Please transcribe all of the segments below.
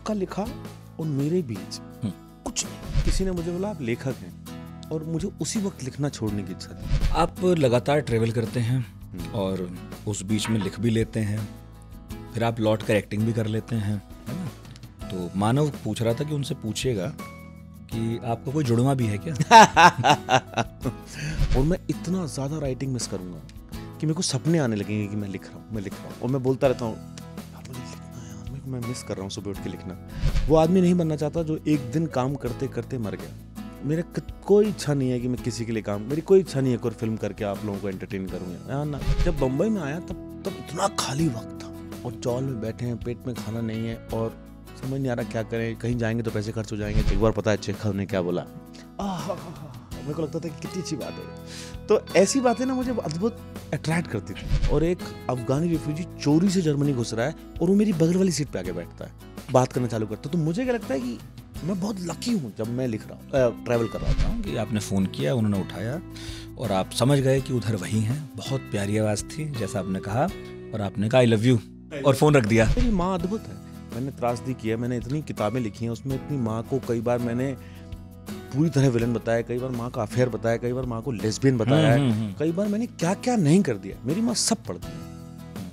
उसका लिखा और मेरे बीच हम्म। कुछ नहीं किसी ने मुझे बोला आप लेखक हैं और मुझे उसी वक्त लिखना छोड़ने की इच्छा थी आप लगातार ट्रेवल करते हैं हम्म। और उस बीच में लिख भी लेते हैं फिर आप लौट कर एक्टिंग भी कर लेते हैं तो मानव पूछ रहा था कि उनसे पूछेगा कि आपका कोई जुड़वा भी है क्या और मैं इतना ज़्यादा राइटिंग मिस करूँगा कि मेरे को सपने आने लगेंगे कि मैं लिख रहा हूँ मैं लिख रहा हूँ और मैं बोलता रहता हूँ मैं मिस कर रहा हूँ सुबह उठ के लिखना वो आदमी नहीं बनना चाहता जो एक दिन काम करते करते मर गया मेरा कोई इच्छा नहीं है कि मैं किसी के लिए काम मेरी कोई इच्छा नहीं है कोई फिल्म करके आप लोगों को एंटरटेन करूँ यहाँ ना जब बम्बई में आया तब तब इतना खाली वक्त था और चौल में बैठे हैं पेट में खाना नहीं है और समझ नहीं आ रहा क्या करें कहीं जाएंगे तो पैसे खर्च हो जाएंगे एक बार पता है चेक ने क्या बोला आह मेरे को लगता था कि कितनी अच्छी बात है तो ऐसी बातें ना मुझे अद्भुत अट्रैक्ट करती थी और एक अफगानी रिफ्यूजी चोरी से जर्मनी घुस रहा है और वो मेरी बगल वाली सीट पे आके बैठता है बात करना चालू करता है तो मुझे क्या लगता है कि मैं बहुत लकी हूँ जब मैं लिख रहा हूँ ट्रैवल कर रहा था कि आपने फ़ोन किया उन्होंने उठाया और आप समझ गए कि उधर वही हैं बहुत प्यारी आवाज़ थी जैसा आपने कहा और आपने कहा आई लव यू और फ़ोन रख दिया मेरी माँ अद्भुत है मैंने त्रासदी किया मैंने इतनी किताबें लिखी हैं उसमें इतनी माँ को कई बार मैंने पूरी तरह विलन बताया कई बार माँ का अफेयर बताया कई बार माँ को लेस्बियन बताया हम्म, है हम्म, हम्म। कई बार मैंने क्या क्या नहीं कर दिया मेरी माँ सब पढ़ती है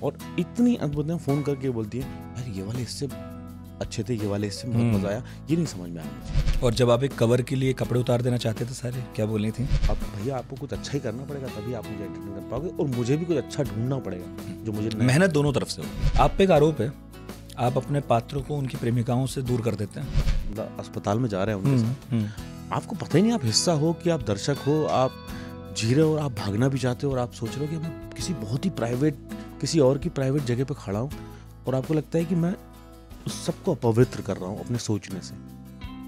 और इतनी अद्भुत है फोन करके बोलती है यार ये वाले इससे अच्छे थे ये वाले इससे बहुत मजा आया ये नहीं समझ में आया और जब आप एक कवर के लिए कपड़े उतार देना चाहते थे सारे क्या बोलनी थी अब भैया आपको कुछ अच्छा ही करना पड़ेगा तभी आप मुझे कर पाओगे और मुझे भी कुछ अच्छा ढूंढना पड़ेगा जो मुझे मेहनत दोनों तरफ से हो आप पे एक आरोप है आप अपने पात्रों को उनकी प्रेमिकाओं से दूर कर देते हैं अस्पताल में जा रहे हैं उनके साथ हम्म, हम्म। आपको पता ही नहीं आप हिस्सा हो कि आप दर्शक हो आप जी रहे हो और आप भागना भी चाहते हो और आप सोच रहे हो कि मैं किसी बहुत ही प्राइवेट किसी और की प्राइवेट जगह पर खड़ा हूँ और आपको लगता है कि मैं उस सबको अपवित्र कर रहा हूँ अपने सोचने से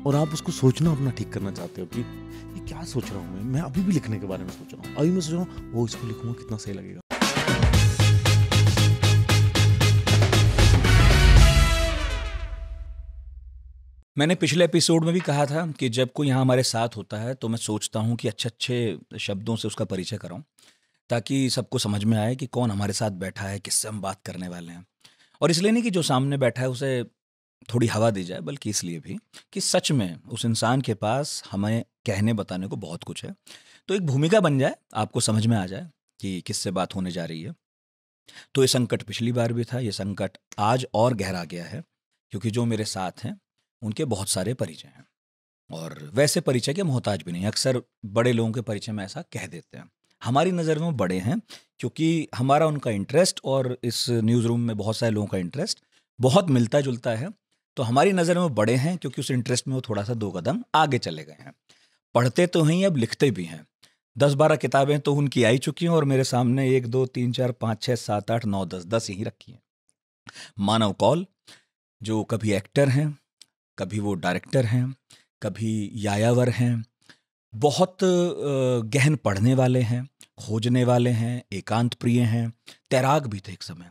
और आप उसको सोचना अपना ठीक करना चाहते हो कि ये क्या सोच रहा हूँ मैं मैं अभी भी लिखने के बारे में सोच रहा हूँ अभी मैं सोच रहा हूँ वो इसको लिखूंगा कितना सही लगेगा मैंने पिछले एपिसोड में भी कहा था कि जब कोई यहाँ हमारे साथ होता है तो मैं सोचता हूँ कि अच्छे अच्छे शब्दों से उसका परिचय कराऊँ ताकि सबको समझ में आए कि कौन हमारे साथ बैठा है किससे हम बात करने वाले हैं और इसलिए नहीं कि जो सामने बैठा है उसे थोड़ी हवा दी जाए बल्कि इसलिए भी कि सच में उस इंसान के पास हमें कहने बताने को बहुत कुछ है तो एक भूमिका बन जाए आपको समझ में आ जाए कि किससे बात होने जा रही है तो ये संकट पिछली बार भी था ये संकट आज और गहरा गया है क्योंकि जो मेरे साथ हैं उनके बहुत सारे परिचय हैं और वैसे परिचय के मोहताज भी नहीं अक्सर बड़े लोगों के परिचय में ऐसा कह देते हैं हमारी नज़र में बड़े हैं क्योंकि हमारा उनका इंटरेस्ट और इस न्यूज़ रूम में बहुत सारे लोगों का इंटरेस्ट बहुत मिलता जुलता है तो हमारी नज़र में बड़े हैं क्योंकि उस इंटरेस्ट में वो थोड़ा सा दो कदम आगे चले गए हैं पढ़ते तो हैं अब लिखते भी हैं दस बारह किताबें तो उनकी आई चुकी हैं और मेरे सामने एक दो तीन चार पाँच छः सात आठ नौ दस दस यहीं रखी हैं मानव कौल जो कभी एक्टर हैं कभी वो डायरेक्टर हैं कभी यायावर हैं बहुत गहन पढ़ने वाले हैं खोजने वाले हैं एकांत प्रिय हैं तैराक भी थे एक समय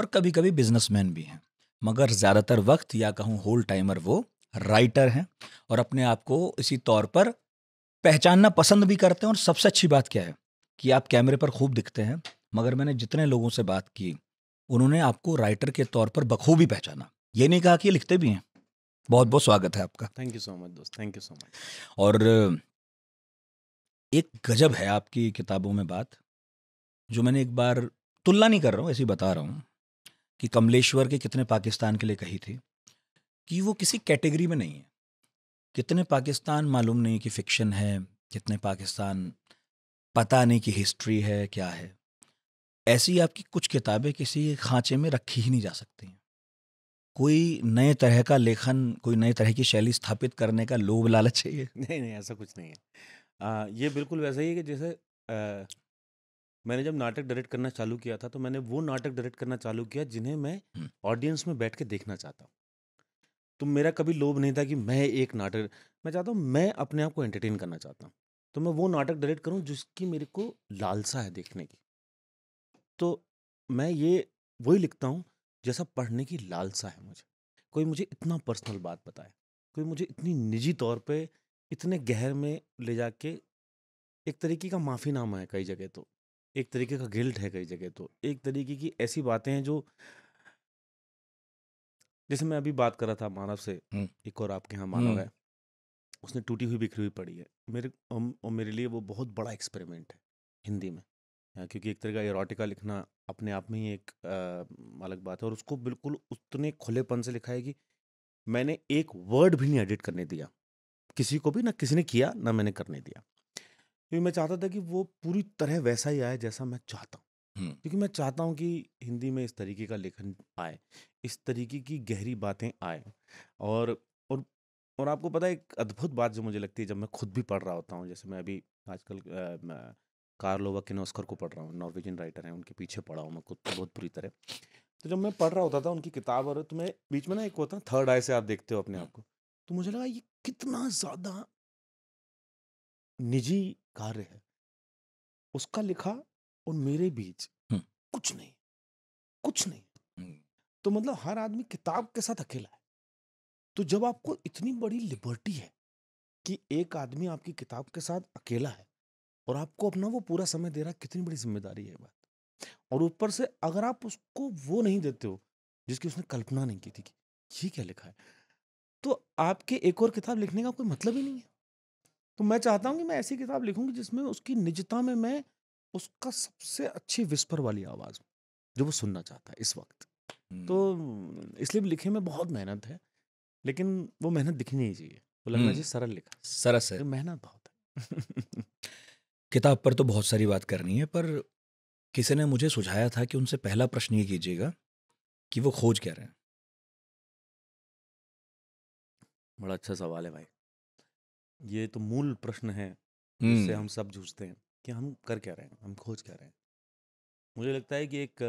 और कभी कभी बिजनेसमैन भी हैं मगर ज़्यादातर वक्त या कहूँ होल टाइमर वो राइटर हैं और अपने आप को इसी तौर पर पहचानना पसंद भी करते हैं और सबसे अच्छी बात क्या है कि आप कैमरे पर खूब दिखते हैं मगर मैंने जितने लोगों से बात की उन्होंने आपको राइटर के तौर पर बखूबी पहचाना ये नहीं कहा कि लिखते भी हैं बहुत बहुत स्वागत है आपका थैंक यू सो मच दोस्त थैंक यू सो मच और एक गजब है आपकी किताबों में बात जो मैंने एक बार तुलना नहीं कर रहा हूँ ऐसे ही बता रहा हूँ कि कमलेश्वर के कितने पाकिस्तान के लिए कही थी कि वो किसी कैटेगरी में नहीं है कितने पाकिस्तान मालूम नहीं कि फिक्शन है कितने पाकिस्तान पता नहीं कि हिस्ट्री है क्या है ऐसी आपकी कुछ किताबें किसी खांचे में रखी ही नहीं जा सकती हैं कोई नए तरह का लेखन कोई नए तरह की शैली स्थापित करने का लोभ लालच है ये नहीं नहीं ऐसा कुछ नहीं है आ, ये बिल्कुल वैसा ही है कि जैसे आ, मैंने जब नाटक डायरेक्ट करना चालू किया था तो मैंने वो नाटक डायरेक्ट करना चालू किया जिन्हें मैं ऑडियंस में बैठ के देखना चाहता हूँ तो मेरा कभी लोभ नहीं था कि मैं एक नाटक मैं चाहता हूँ मैं अपने आप को एंटरटेन करना चाहता हूँ तो मैं वो नाटक डायरेक्ट करूँ जिसकी मेरे को लालसा है देखने की तो मैं ये वही लिखता हूँ जैसा पढ़ने की लालसा है मुझे कोई मुझे इतना पर्सनल बात बताए कोई मुझे इतनी निजी तौर पे इतने गहर में ले जाके एक तरीके का माफ़ीनामा है कई जगह तो एक तरीके का गिल्ट है कई जगह तो एक तरीके की ऐसी बातें हैं जो जैसे मैं अभी बात कर रहा था मानव से एक और आपके यहाँ मानव है उसने टूटी हुई बिखरी हुई पड़ी है मेरे और मेरे लिए वो बहुत बड़ा एक्सपेरिमेंट है हिंदी में क्योंकि एक तरह का एरोटिका लिखना अपने आप में ही एक आ, अलग बात है और उसको बिल्कुल उतने खुलेपन से लिखा है कि मैंने एक वर्ड भी नहीं एडिट करने दिया किसी को भी ना किसी ने किया ना मैंने करने दिया क्योंकि मैं चाहता था कि वो पूरी तरह वैसा ही आए जैसा मैं चाहता हूँ क्योंकि मैं चाहता हूँ कि हिंदी में इस तरीके का लेखन आए इस तरीके की गहरी बातें आए और और और आपको पता है एक अद्भुत बात जो मुझे लगती है जब मैं खुद भी पढ़ रहा होता हूँ जैसे मैं अभी आजकल कार्लोवा के किनोस्कर को पढ़ रहा हूँ नॉर्वेजियन राइटर हैं उनके पीछे पढ़ा हूँ मैं खुद तो बहुत बुरी तरह तो जब मैं पढ़ रहा होता था उनकी किताब और तो मैं बीच में ना एक होता थर्ड आई से आप देखते हो अपने आप को तो मुझे लगा ये कितना ज़्यादा निजी कार्य है उसका लिखा और मेरे बीच कुछ नहीं कुछ नहीं तो मतलब हर आदमी किताब के साथ अकेला है तो जब आपको इतनी बड़ी लिबर्टी है कि एक आदमी आपकी किताब के साथ अकेला है और आपको अपना वो पूरा समय दे रहा कितनी बड़ी जिम्मेदारी है बात और ऊपर से अगर आप उसको वो नहीं देते हो जिसकी उसने कल्पना नहीं की थी कि ये क्या लिखा है तो आपके एक और किताब लिखने का कोई मतलब ही नहीं है तो मैं चाहता हूँ कि मैं ऐसी किताब लिखूंगी जिसमें उसकी निजता में मैं उसका सबसे अच्छी विस्पर वाली आवाज़ जो वो सुनना चाहता है इस वक्त तो इसलिए लिखे में बहुत मेहनत है लेकिन वो मेहनत दिखनी नहीं चाहिए वो लगना चाहिए सरल लिखा सरस है तो मेहनत बहुत है किताब पर तो बहुत सारी बात करनी है पर किसी ने मुझे सुझाया था कि उनसे पहला प्रश्न ये कीजिएगा कि वो खोज क्या रहे हैं बड़ा अच्छा सवाल है भाई ये तो मूल प्रश्न है जिससे हम्म। हम सब जूझते हैं कि हम कर क्या रहे हैं हम खोज क्या रहे हैं मुझे लगता है कि एक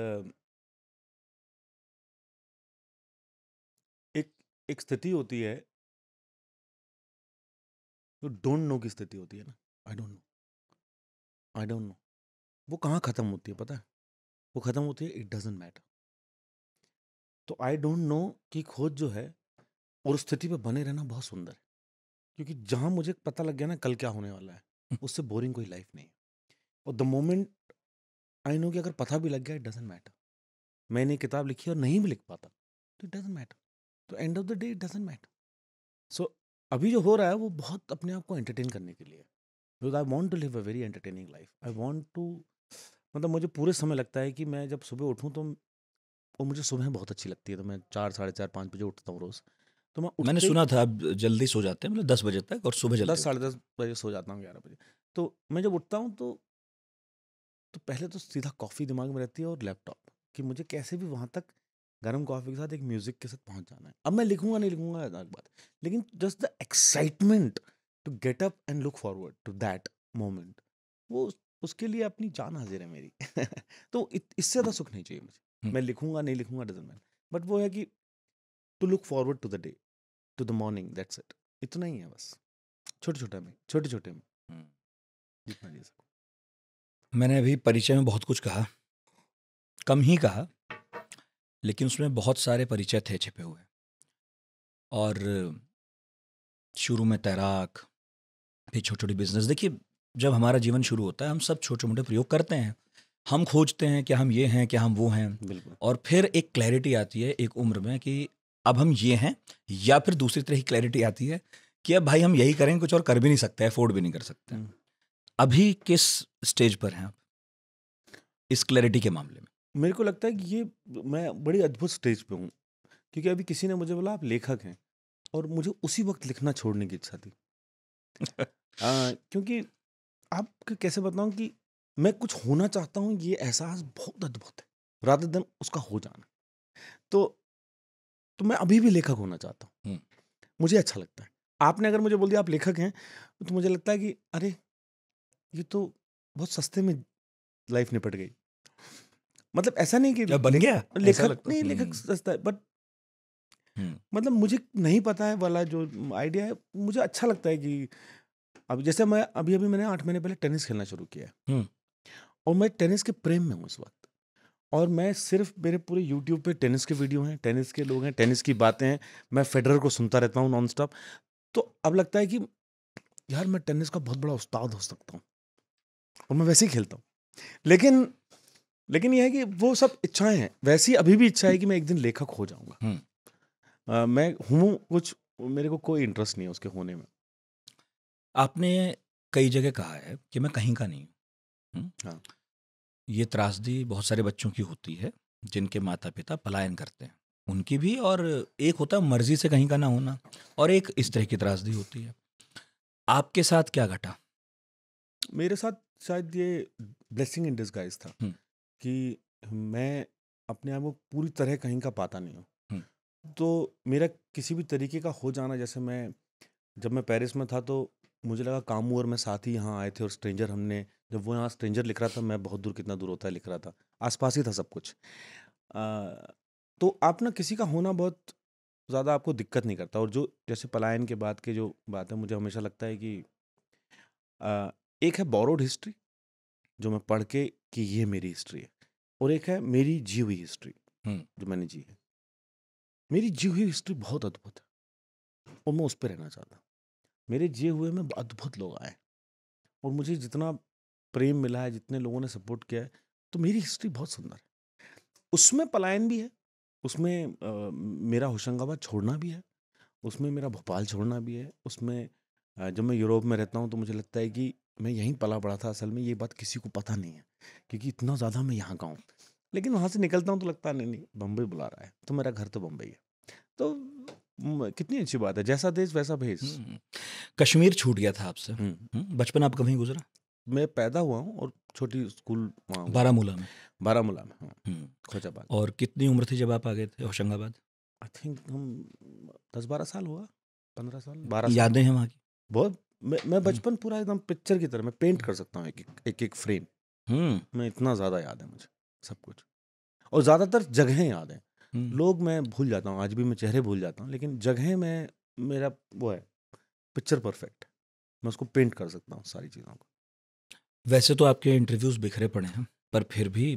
एक एक स्थिति होती है जो डोंट नो की स्थिति होती है ना I don't know I don't know वो कहाँ ख़त्म होती है पता है वो ख़त्म होती है इट डजेंट मैटर तो आई डोंट नो कि खोज जो है और स्थिति पे बने रहना बहुत सुंदर है क्योंकि जहाँ मुझे पता लग गया ना कल क्या होने वाला है उससे बोरिंग कोई लाइफ नहीं है और द मोमेंट आई नो कि अगर पता भी लग गया इट डजेंट मैटर मैंने किताब लिखी और नहीं भी लिख पाता तो इट डजेंट मैटर तो end of the day it doesn't matter so अभी जो हो रहा है वो बहुत अपने आप को एंटरटेन करने के लिए because I want to live a very entertaining life I want to मतलब मुझे पूरे समय लगता है कि मैं जब सुबह उठूँ तो और मुझे सुबह बहुत अच्छी लगती है तो मैं चार साढ़े चार पाँच बजे उठता हूँ रोज़ तो मैं मैंने सुना था अब जल्दी सो जाते हैं मतलब दस बजे तक और सुबह जल्दी दस साढ़े दस बजे सो जाता हूँ ग्यारह बजे तो मैं जब उठता हूँ तो तो पहले तो सीधा कॉफ़ी दिमाग में रहती है और लैपटॉप कि मुझे कैसे भी वहाँ तक गर्म कॉफ़ी के साथ एक म्यूज़िक के साथ पहुँच जाना है अब मैं लिखूँगा नहीं लिखूँगा अलग बात लेकिन just the excitement to get up and look forward to that moment वो उसके लिए अपनी जान हाजिर है मेरी तो इससे ज़्यादा सुख नहीं चाहिए मुझे हम्म। मैं लिखूंगा नहीं लिखूंगा डजन मैन बट वो है कि to look forward to the day to the morning that's it इतना ही है बस छोटे छोटे में छोटे छोटे में हम्म। जितना दे सको मैंने अभी परिचय में बहुत कुछ कहा कम ही कहा लेकिन उसमें बहुत सारे परिचय थे छिपे हुए और शुरू में तैराक फिर छोटे छोटे बिजनेस देखिए जब हमारा जीवन शुरू होता है हम सब छोटे मोटे प्रयोग करते हैं हम खोजते हैं कि हम ये हैं कि हम वो हैं और फिर एक क्लैरिटी आती है एक उम्र में कि अब हम ये हैं या फिर दूसरी तरह की क्लैरिटी आती है कि अब भाई हम यही करें कुछ और कर भी नहीं सकते अफोर्ड भी नहीं कर सकते हम्म। अभी किस स्टेज पर हैं आप इस क्लैरिटी के मामले में मेरे को लगता है कि ये मैं बड़ी अद्भुत स्टेज पे हूँ क्योंकि अभी किसी ने मुझे बोला आप लेखक हैं और मुझे उसी वक्त लिखना छोड़ने की इच्छा थी क्योंकि आप कैसे बताऊं कि मैं कुछ होना चाहता हूं ये एहसास बहुत अद्भुत है राधर दिन उसका हो जाना तो तो मैं अभी भी लेखक होना चाहता हूँ मुझे अच्छा लगता है आपने अगर मुझे बोल दिया आप लेखक हैं तो मुझे लगता है कि अरे ये तो बहुत सस्ते में लाइफ निपट गई मतलब ऐसा नहीं कि बन गया लेखक नहीं लेखक सस्ता है बट हम्म। मतलब मुझे नहीं पता है वाला जो आइडिया है मुझे अच्छा लगता है कि अब जैसे मैं अभी अभी मैंने आठ महीने पहले टेनिस खेलना शुरू किया है हम्म। और मैं टेनिस के प्रेम में हूँ उस वक्त और मैं सिर्फ मेरे पूरे यूट्यूब पे टेनिस के वीडियो हैं टेनिस के लोग हैं टेनिस की बातें हैं मैं फेडरर को सुनता रहता हूँ नॉन स्टॉप तो अब लगता है कि यार मैं टेनिस का बहुत बड़ा उस्ताद हो सकता हूँ और मैं वैसे ही खेलता हूँ लेकिन लेकिन यह है कि वो सब इच्छाएं हैं वैसी अभी भी इच्छा है कि मैं एक दिन लेखक हो जाऊंगा हम्म। मैं हूँ कुछ मेरे को कोई इंटरेस्ट नहीं है उसके होने में आपने कई जगह कहा है कि मैं कहीं का नहीं हूँ हम्म? हाँ। ये त्रासदी बहुत सारे बच्चों की होती है जिनके माता पिता पलायन करते हैं उनकी भी और एक होता है मर्जी से कहीं का ना होना और एक इस तरह की त्रासदी होती है आपके साथ क्या घटा मेरे साथ शायद ये ब्लेसिंग इन डिस्गाइज था हम्म। कि मैं अपने आप को पूरी तरह कहीं का पाता नहीं हूँ तो मेरा किसी भी तरीके का हो जाना जैसे मैं जब मैं पेरिस में था तो मुझे लगा कामू और मैं साथ ही यहाँ आए थे और स्ट्रेंजर हमने जब वो यहाँ स्ट्रेंजर लिख रहा था मैं बहुत दूर कितना दूर होता है लिख रहा था आसपास ही था सब कुछ आ, तो आप ना किसी का होना बहुत ज़्यादा आपको दिक्कत नहीं करता और जो जैसे पलायन के बाद के जो बात है मुझे हमेशा लगता है कि आ, एक है बोरोड हिस्ट्री जो मैं पढ़ के कि ये मेरी हिस्ट्री है और एक है मेरी जी हुई हिस्ट्री जो मैंने जी है मेरी जी हुई हिस्ट्री बहुत अद्भुत है और मैं उस पर रहना चाहता हूँ मेरे जिए हुए में अद्भुत लोग आए और मुझे जितना प्रेम मिला है जितने लोगों ने सपोर्ट किया है तो मेरी हिस्ट्री बहुत सुंदर है उसमें पलायन भी है उसमें आ, मेरा होशंगाबाद छोड़ना भी है उसमें मेरा भोपाल छोड़ना भी है उसमें आ, जब मैं यूरोप में रहता हूँ तो मुझे लगता है कि मैं यहीं पला पड़ा था असल में ये बात किसी को पता नहीं है क्योंकि इतना ज़्यादा मैं यहाँ का हूँ लेकिन वहाँ से निकलता हूँ तो लगता नहीं नहीं बम्बई बुला रहा है तो मेरा घर तो बम्बई है तो कितनी अच्छी बात है जैसा देश वैसा भेज हम्म, हम्म, कश्मीर छूट गया था आपसे हम्म। बचपन आप कहीं गुजरा मैं पैदा हुआ हूँ और छोटी स्कूल बारामूला में बारामूला में हाँ। खोजाबाद और कितनी उम्र थी जब आप आ गए थे होशंगाबाद आई थिंक हम दस बारह साल हुआ पंद्रह साल बारह यादें हैं वहाँ की बहुत मैं मैं बचपन पूरा एकदम पिक्चर की तरह मैं पेंट कर सकता हूँ एक, एक, एक फ्रेम मैं इतना ज़्यादा याद है मुझे सब कुछ और ज़्यादातर जगहें याद हैं लोग मैं भूल जाता हूँ आज भी मैं चेहरे भूल जाता हूँ लेकिन जगह में मेरा वो है पिक्चर परफेक्ट मैं उसको पेंट कर सकता हूँ सारी चीज़ों को वैसे तो आपके इंटरव्यूज़ बिखरे पड़े हैं पर फिर भी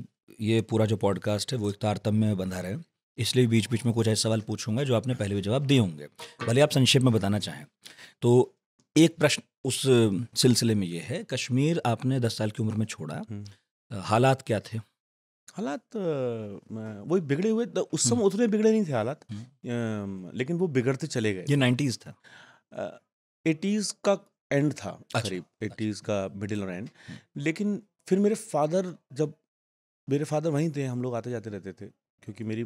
ये पूरा जो पॉडकास्ट है वो एक तारतम्य में बंधा रहे इसलिए बीच बीच में कुछ ऐसे सवाल पूछूंगा जो आपने पहले भी जवाब दिए होंगे भले आप संक्षेप में बताना चाहें तो एक प्रश्न उस सिलसिले में ये है कश्मीर आपने दस साल की उम्र में छोड़ा हालात क्या थे हालात वही बिगड़े हुए तो उस समय हम्म। उतने बिगड़े नहीं थे हालात हम्म। लेकिन वो बिगड़ते चले गए ये नाइन्टीज था एटीज़ का एंड था अच्छा, करीब अच्छा। एटीज़ का मिडिल और एंड हम्म। लेकिन फिर मेरे फादर जब मेरे फादर वहीं थे हम लोग आते जाते रहते थे क्योंकि मेरी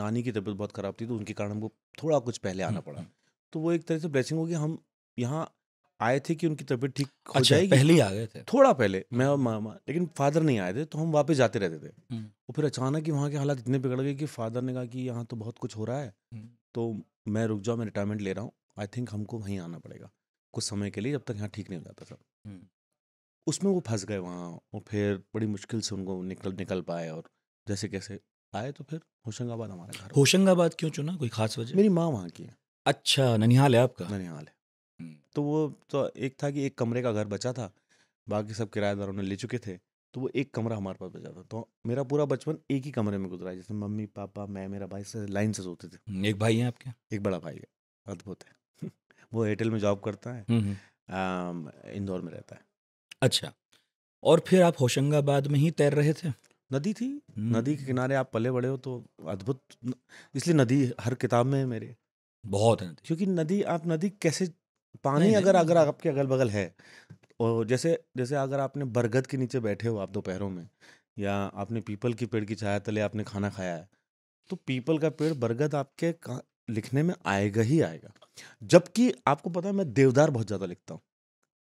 नानी की तबीयत बहुत ख़राब थी तो उनके कारण हमको थोड़ा कुछ पहले आना पड़ा तो वो एक तरह से ब्लेसिंग होगी हम यहाँ आए थे कि उनकी तबीयत ठीक हो अच्छा, जाएगी पहले ही आ गए थे थोड़ा पहले मैं और मामा लेकिन फादर नहीं आए थे तो हम वापस जाते रहते थे हम्म। और फिर अचानक ही वहाँ के हालात इतने बिगड़ गए कि फादर ने कहा कि यहाँ तो बहुत कुछ हो रहा है हम्म। तो मैं रुक जाऊँ मैं रिटायरमेंट ले रहा हूँ आई थिंक हमको वहीं आना पड़ेगा कुछ समय के लिए जब तक यहाँ ठीक नहीं हो जाता सब हम्म। उसमें वो फंस गए वहाँ और फिर बड़ी मुश्किल से उनको निकल निकल पाए और जैसे कैसे आए तो फिर होशंगाबाद हमारे घर होशंगाबाद क्यों चुना कोई खास वजह मेरी माँ वहाँ की है अच्छा ननिहाल है आपका ननिहाल है तो वो तो एक था कि एक कमरे का घर बचा था बाकी सब किराएदारों ने ले चुके थे तो वो एक कमरा हमारे पास बचा था तो मेरा पूरा बचपन एक ही कमरे में गुजरा जैसे मम्मी पापा मैं मेरा भाई से लाइन से सोते थे हम्म, एक भाई है आपके एक बड़ा भाई है अद्भुत है वो एयरटेल में जॉब करता है हम्म, हम्म। इंदौर में रहता है अच्छा और फिर आप होशंगाबाद में ही तैर रहे थे नदी थी नदी के किनारे आप पले बड़े हो तो अद्भुत इसलिए नदी हर किताब में है मेरे बहुत है क्योंकि नदी आप नदी कैसे पानी नहीं, अगर नहीं। अगर आपके अगल बगल है और जैसे जैसे अगर आपने बरगद के नीचे बैठे हो आप दोपहरों में या आपने पीपल की पेड़ की छाया तले आपने खाना खाया है तो पीपल का पेड़ बरगद आपके लिखने में आएगा ही आएगा जबकि आपको पता है मैं देवदार बहुत ज़्यादा लिखता हूँ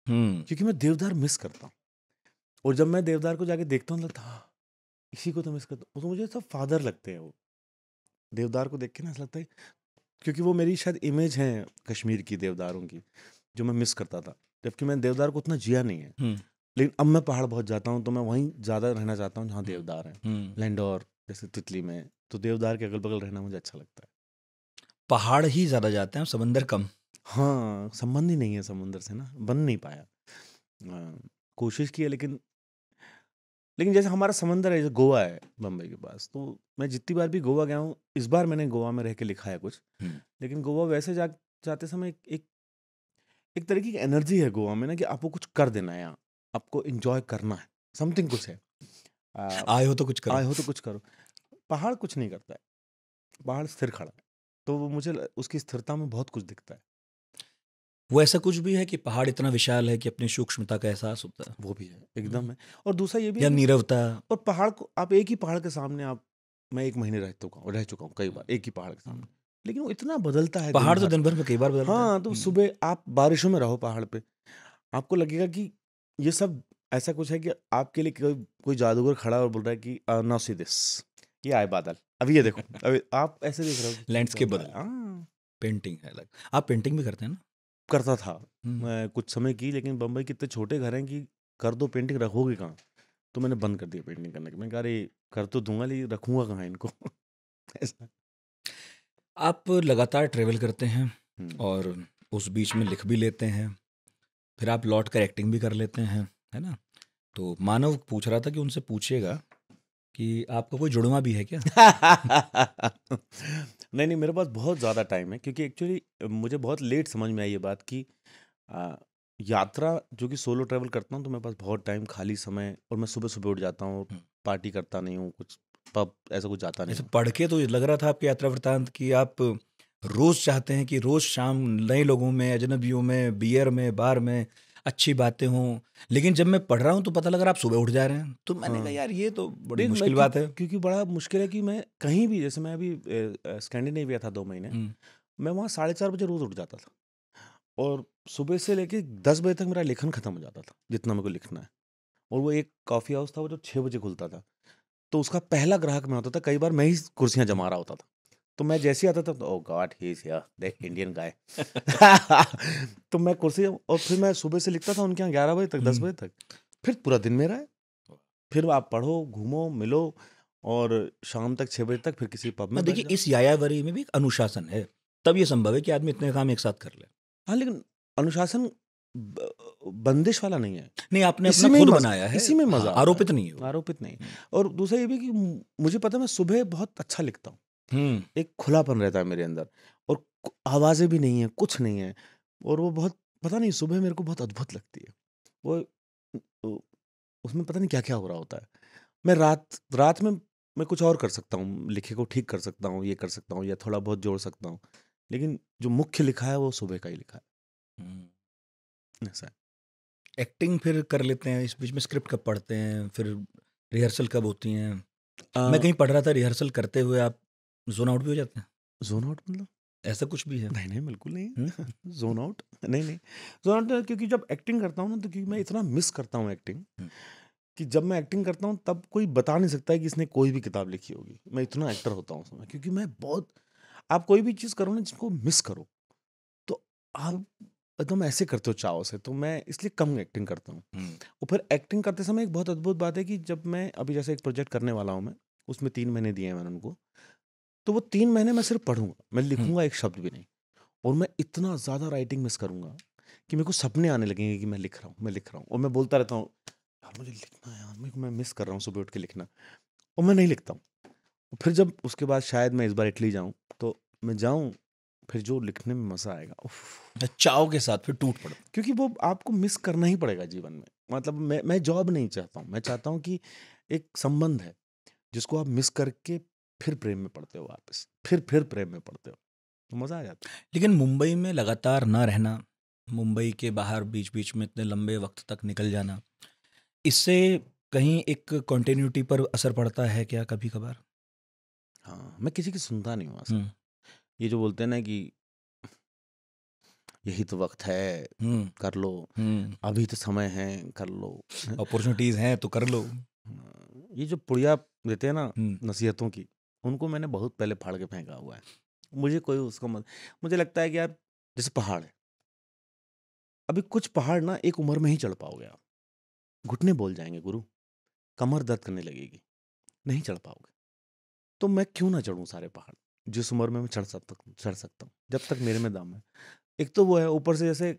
हम्म। क्योंकि मैं देवदार मिस करता हूँ और जब मैं देवदार को जाके देखता हूँ तो लगता हाँ इसी को तो मिस करता हूँ तो मुझे सब फादर लगते हैं वो देवदार को देख के ना ऐसा लगता है क्योंकि वो मेरी शायद इमेज है कश्मीर की देवदारों की जो मैं मिस करता था जबकि मैं देवदार को उतना जिया नहीं है हम्म। लेकिन अब मैं पहाड़ बहुत जाता हूँ तो मैं वहीं ज़्यादा रहना चाहता हूँ जहाँ देवदार हैं लैंडोर हम्म। जैसे तितली में तो देवदार के अगल बगल रहना मुझे अच्छा लगता है पहाड़ ही ज़्यादा जाते हैं समंदर कम हाँ संबंध ही नहीं है समुंदर से ना बन नहीं पाया कोशिश की है लेकिन लेकिन जैसे हमारा समंदर है जैसे गोवा है बम्बई के पास तो मैं जितनी बार भी गोवा गया हूँ इस बार मैंने गोवा में रह के लिखा है कुछ लेकिन गोवा वैसे जा जाते समय एक एक तरीके की एनर्जी है गोवा में ना कि आपको कुछ कर देना है यहाँ आपको इंजॉय करना है समथिंग कुछ है आए हो तो कुछ करो आए हो तो कुछ करो पहाड़ कुछ नहीं करता है पहाड़ स्थिर खड़ा है तो वो मुझे उसकी स्थिरता में बहुत कुछ दिखता है वो ऐसा कुछ भी है कि पहाड़ इतना विशाल है कि अपनी सूक्ष्मता का एहसास होता है वो भी है एकदम है और दूसरा ये भी या नीरवता और पहाड़ को आप एक ही पहाड़ के सामने आप मैं एक महीने रह चुका हूँ रह चुका हूँ कई बार एक ही पहाड़ के सामने हम्म। लेकिन वो इतना बदलता है पहाड़ तो दिन भर में कई बार बदलता हाँ तो हम्म। सुबह आप बारिशों में रहो पहाड़ पे आपको लगेगा कि ये सब ऐसा कुछ है कि आपके लिए कोई कोई जादूगर खड़ा और बोल रहा है कि नाउ सी दिस ये आए बादल अभी ये देखो अभी आप ऐसे देख रहे हो लैंडस्केप बदल पेंटिंग हाँ। है अलग आप पेंटिंग भी करते हैं ना करता था मैं कुछ समय की लेकिन बम्बई के इतने छोटे घर हैं कि कर दो पेंटिंग रखोगे कहाँ तो मैंने बंद कर दिया पेंटिंग करने के मैंने कहा अरे कर तो दूंगा लेकिन रखूंगा कहाँ इनको ऐसा आप लगातार ट्रेवल करते हैं और उस बीच में लिख भी लेते हैं फिर आप लौट कर एक्टिंग भी कर लेते हैं है ना तो मानव पूछ रहा था कि उनसे पूछेगा कि आपका कोई जुड़वा भी है क्या नहीं नहीं मेरे पास बहुत ज़्यादा टाइम है क्योंकि एक्चुअली मुझे बहुत लेट समझ में आई ये बात कि आ, यात्रा जो कि सोलो ट्रैवल करता हूँ तो मेरे पास बहुत टाइम खाली समय और मैं सुबह सुबह उठ जाता हूँ पार्टी हम्म। करता नहीं हूँ कुछ पब ऐसा कुछ जाता नहीं अच्छा, पढ़ के तो लग रहा था आपकी यात्रा वृत्तांत कि आप रोज़ चाहते हैं कि रोज़ शाम नए लोगों में अजनबियों में बियर में बार में अच्छी बातें हों लेकिन जब मैं पढ़ रहा हूँ तो पता लग रहा आप सुबह उठ जा रहे हैं तो मैंने कहा हाँ। यार ये तो बड़ी मुश्किल बात है क्योंकि बड़ा मुश्किल है कि मैं कहीं भी जैसे मैं अभी स्कैंडिनेविया था दो महीने मैं वहाँ साढ़े चार बजे रोज उठ जाता था और सुबह से लेके दस बजे तक मेरा लेखन खत्म हो जाता था जितना मेरे को लिखना है और वो एक कॉफ़ी हाउस था वो जो छः बजे खुलता था तो उसका पहला ग्राहक मैं होता था कई बार मैं ही कुर्सियाँ जमा रहा होता था तो मैं जैसे आता था ओ गॉड ही इज देख इंडियन गाय तो मैं कुर्सी और फिर मैं सुबह से लिखता था उनके यहाँ ग्यारह बजे तक दस हम्म। बजे तक फिर पूरा दिन मेरा है फिर आप पढ़ो घूमो मिलो और शाम तक छः बजे तक फिर किसी पब में देखिए इस यायावरी में भी अनुशासन है तब ये संभव है कि आदमी इतने काम एक साथ कर ले हाँ लेकिन अनुशासन बंदिश वाला नहीं है नहीं आपने अपना खुद बनाया है इसी में मजा हाँ, आरोपित नहीं है आरोपित नहीं और दूसरा ये भी कि मुझे पता है मैं सुबह बहुत अच्छा लिखता हूँ हम्म। एक खुलापन रहता है मेरे अंदर और आवाज़ें भी नहीं है कुछ नहीं है और वो बहुत पता नहीं सुबह मेरे को बहुत अद्भुत लगती है वो उसमें पता नहीं क्या क्या हो रहा होता है मैं रात रात में मैं कुछ और कर सकता हूँ लिखे को ठीक कर सकता हूँ ये कर सकता हूँ या थोड़ा बहुत जोड़ सकता हूँ लेकिन जो मुख्य लिखा है वो सुबह का ही लिखा है हम्म। ऐसा एक्टिंग फिर कर लेते हैं इस बीच में स्क्रिप्ट कब पढ़ते हैं फिर रिहर्सल कब होती हैं मैं कहीं पढ़ रहा था रिहर्सल करते हुए आप जोन आउट भी हो जाते हैं जोन आउट मतलब ऐसा कुछ भी है नहीं नहीं बिल्कुल नहीं जोन आउट हम्म? नहीं नहीं जोन आउट क्योंकि जब एक्टिंग करता हूँ ना तो क्योंकि मैं इतना मिस करता हूँ एक्टिंग हम्म। कि जब मैं एक्टिंग करता हूँ तब कोई बता नहीं सकता है कि इसने कोई भी किताब लिखी होगी मैं इतना एक्टर होता हूँ उसमें क्योंकि मैं बहुत आप कोई भी चीज़ करो ना जिसको मिस करो तो आप एकदम तो ऐसे करते हो चाव से तो मैं इसलिए कम एक्टिंग करता हूँ हम्म। और फिर एक्टिंग करते समय एक बहुत अद्भुत बात है कि जब मैं अभी जैसे एक प्रोजेक्ट करने वाला हूँ मैं उसमें तीन महीने दिए हैं मैंने उनको तो वो तीन महीने मैं सिर्फ पढ़ूंगा मैं हम्म। लिखूंगा एक शब्द भी नहीं और मैं इतना ज़्यादा राइटिंग मिस करूंगा कि मेरे को सपने आने लगेंगे कि मैं लिख रहा हूँ मैं लिख रहा हूँ और मैं बोलता रहता हूँ यार मुझे लिखना है यार मैं मिस कर रहा हूँ सुबह उठ के लिखना और मैं नहीं लिखता हूँ फिर जब उसके बाद शायद मैं इस बार इटली जाऊँ तो मैं जाऊँ फिर जो लिखने में मज़ा आएगा चाव के साथ फिर टूट पड़ा क्योंकि वो आपको मिस करना ही पड़ेगा जीवन में मतलब मैं मैं जॉब नहीं चाहता हूँ मैं चाहता हूँ कि एक संबंध है जिसको आप मिस करके फिर प्रेम में पड़ते हो वापस फिर फिर प्रेम में पड़ते हो तो मज़ा आ जाता है लेकिन मुंबई में लगातार ना रहना मुंबई के बाहर बीच बीच में इतने लंबे वक्त तक निकल जाना इससे कहीं एक कॉन्टीन्यूटी पर असर पड़ता है क्या कभी कभार हाँ मैं किसी की सुनता नहीं हूँ ये जो बोलते हैं ना कि यही तो वक्त है कर लो अभी तो समय है कर लो अपॉर्चुनिटीज हैं तो कर लो हाँ, ये जो पुड़िया देते हैं ना नसीहतों की उनको मैंने बहुत पहले फाड़ के फेंका हुआ है मुझे कोई उसका मत मुझे लगता है कि यार जैसे पहाड़ है अभी कुछ पहाड़ ना एक उम्र में ही चढ़ पाओगे आप घुटने बोल जाएंगे गुरु कमर दर्द करने लगेगी नहीं चढ़ पाओगे तो मैं क्यों ना चढ़ूँ सारे पहाड़ जिस उम्र में मैं चढ़ सकता चढ़ सकता हूँ जब तक मेरे में दम है एक तो वो है ऊपर से जैसे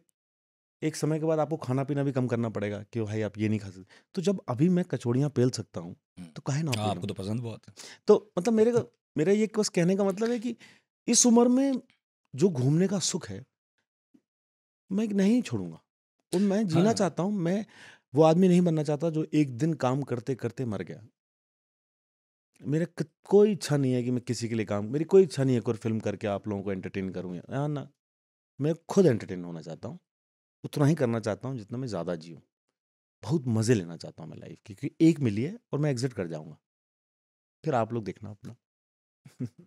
एक समय के बाद आपको खाना पीना भी कम करना पड़ेगा कि भाई आप ये नहीं खा सकते तो जब अभी मैं कचौड़ियाँ पेल सकता हूँ तो कहे ना हाँ, आपको तो पसंद बहुत तो मतलब मेरे का मेरा ये बस कहने का मतलब है कि इस उम्र में जो घूमने का सुख है मैं नहीं छोड़ूंगा और मैं जीना हाँ। चाहता हूँ मैं वो आदमी नहीं बनना चाहता जो एक दिन काम करते करते मर गया मेरा कोई इच्छा नहीं है कि मैं किसी के लिए काम मेरी कोई इच्छा नहीं है कोई फिल्म करके आप लोगों को एंटरटेन करूँ या ना मैं खुद एंटरटेन होना चाहता हूँ उतना ही करना चाहता हूँ जितना मैं ज़्यादा जीऊँ बहुत मज़े लेना चाहता हूँ मैं लाइफ की क्योंकि एक मिली है और मैं एग्जिट कर जाऊँगा फिर आप लोग देखना अपना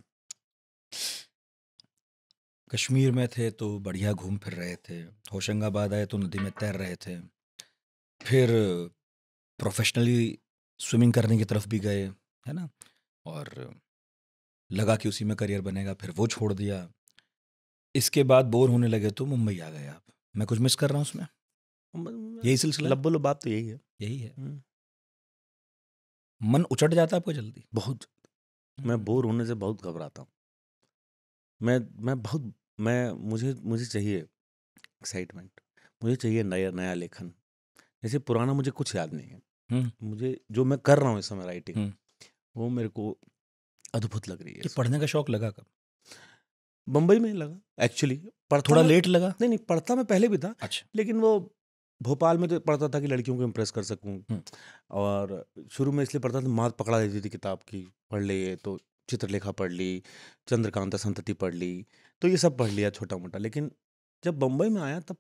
कश्मीर में थे तो बढ़िया घूम फिर रहे थे होशंगाबाद आए तो नदी में तैर रहे थे फिर प्रोफेशनली स्विमिंग करने की तरफ भी गए है ना और लगा कि उसी में करियर बनेगा फिर वो छोड़ दिया इसके बाद बोर होने लगे तो मुंबई आ गए आप मैं कुछ मिस कर रहा हूँ उसमें यही सिलसिला लब्बो बात तो यही है यही है हम्म। मन उचट जाता है आपको जल्दी बहुत हम्म। मैं बोर होने से बहुत घबराता हूँ मैं मैं बहुत मैं मुझे मुझे चाहिए एक्साइटमेंट मुझे चाहिए नया नया लेखन जैसे पुराना मुझे कुछ याद नहीं है हम्म। मुझे जो मैं कर रहा हूँ इस समय राइटिंग वो मेरे को अद्भुत लग रही है पढ़ने का शौक लगा कब बम्बई में लगा एक्चुअली पर थोड़ा लेट लगा नहीं नहीं पढ़ता मैं पहले भी था अच्छा लेकिन वो भोपाल में तो पढ़ता था कि लड़कियों को इम्प्रेस कर सकूं हम्म। और शुरू में इसलिए पढ़ता था मात पकड़ा देती थी किताब की पढ़ ले तो चित्रलेखा पढ़ ली चंद्रकांता संतति पढ़ ली तो ये सब पढ़ लिया छोटा मोटा लेकिन जब बम्बई में आया तब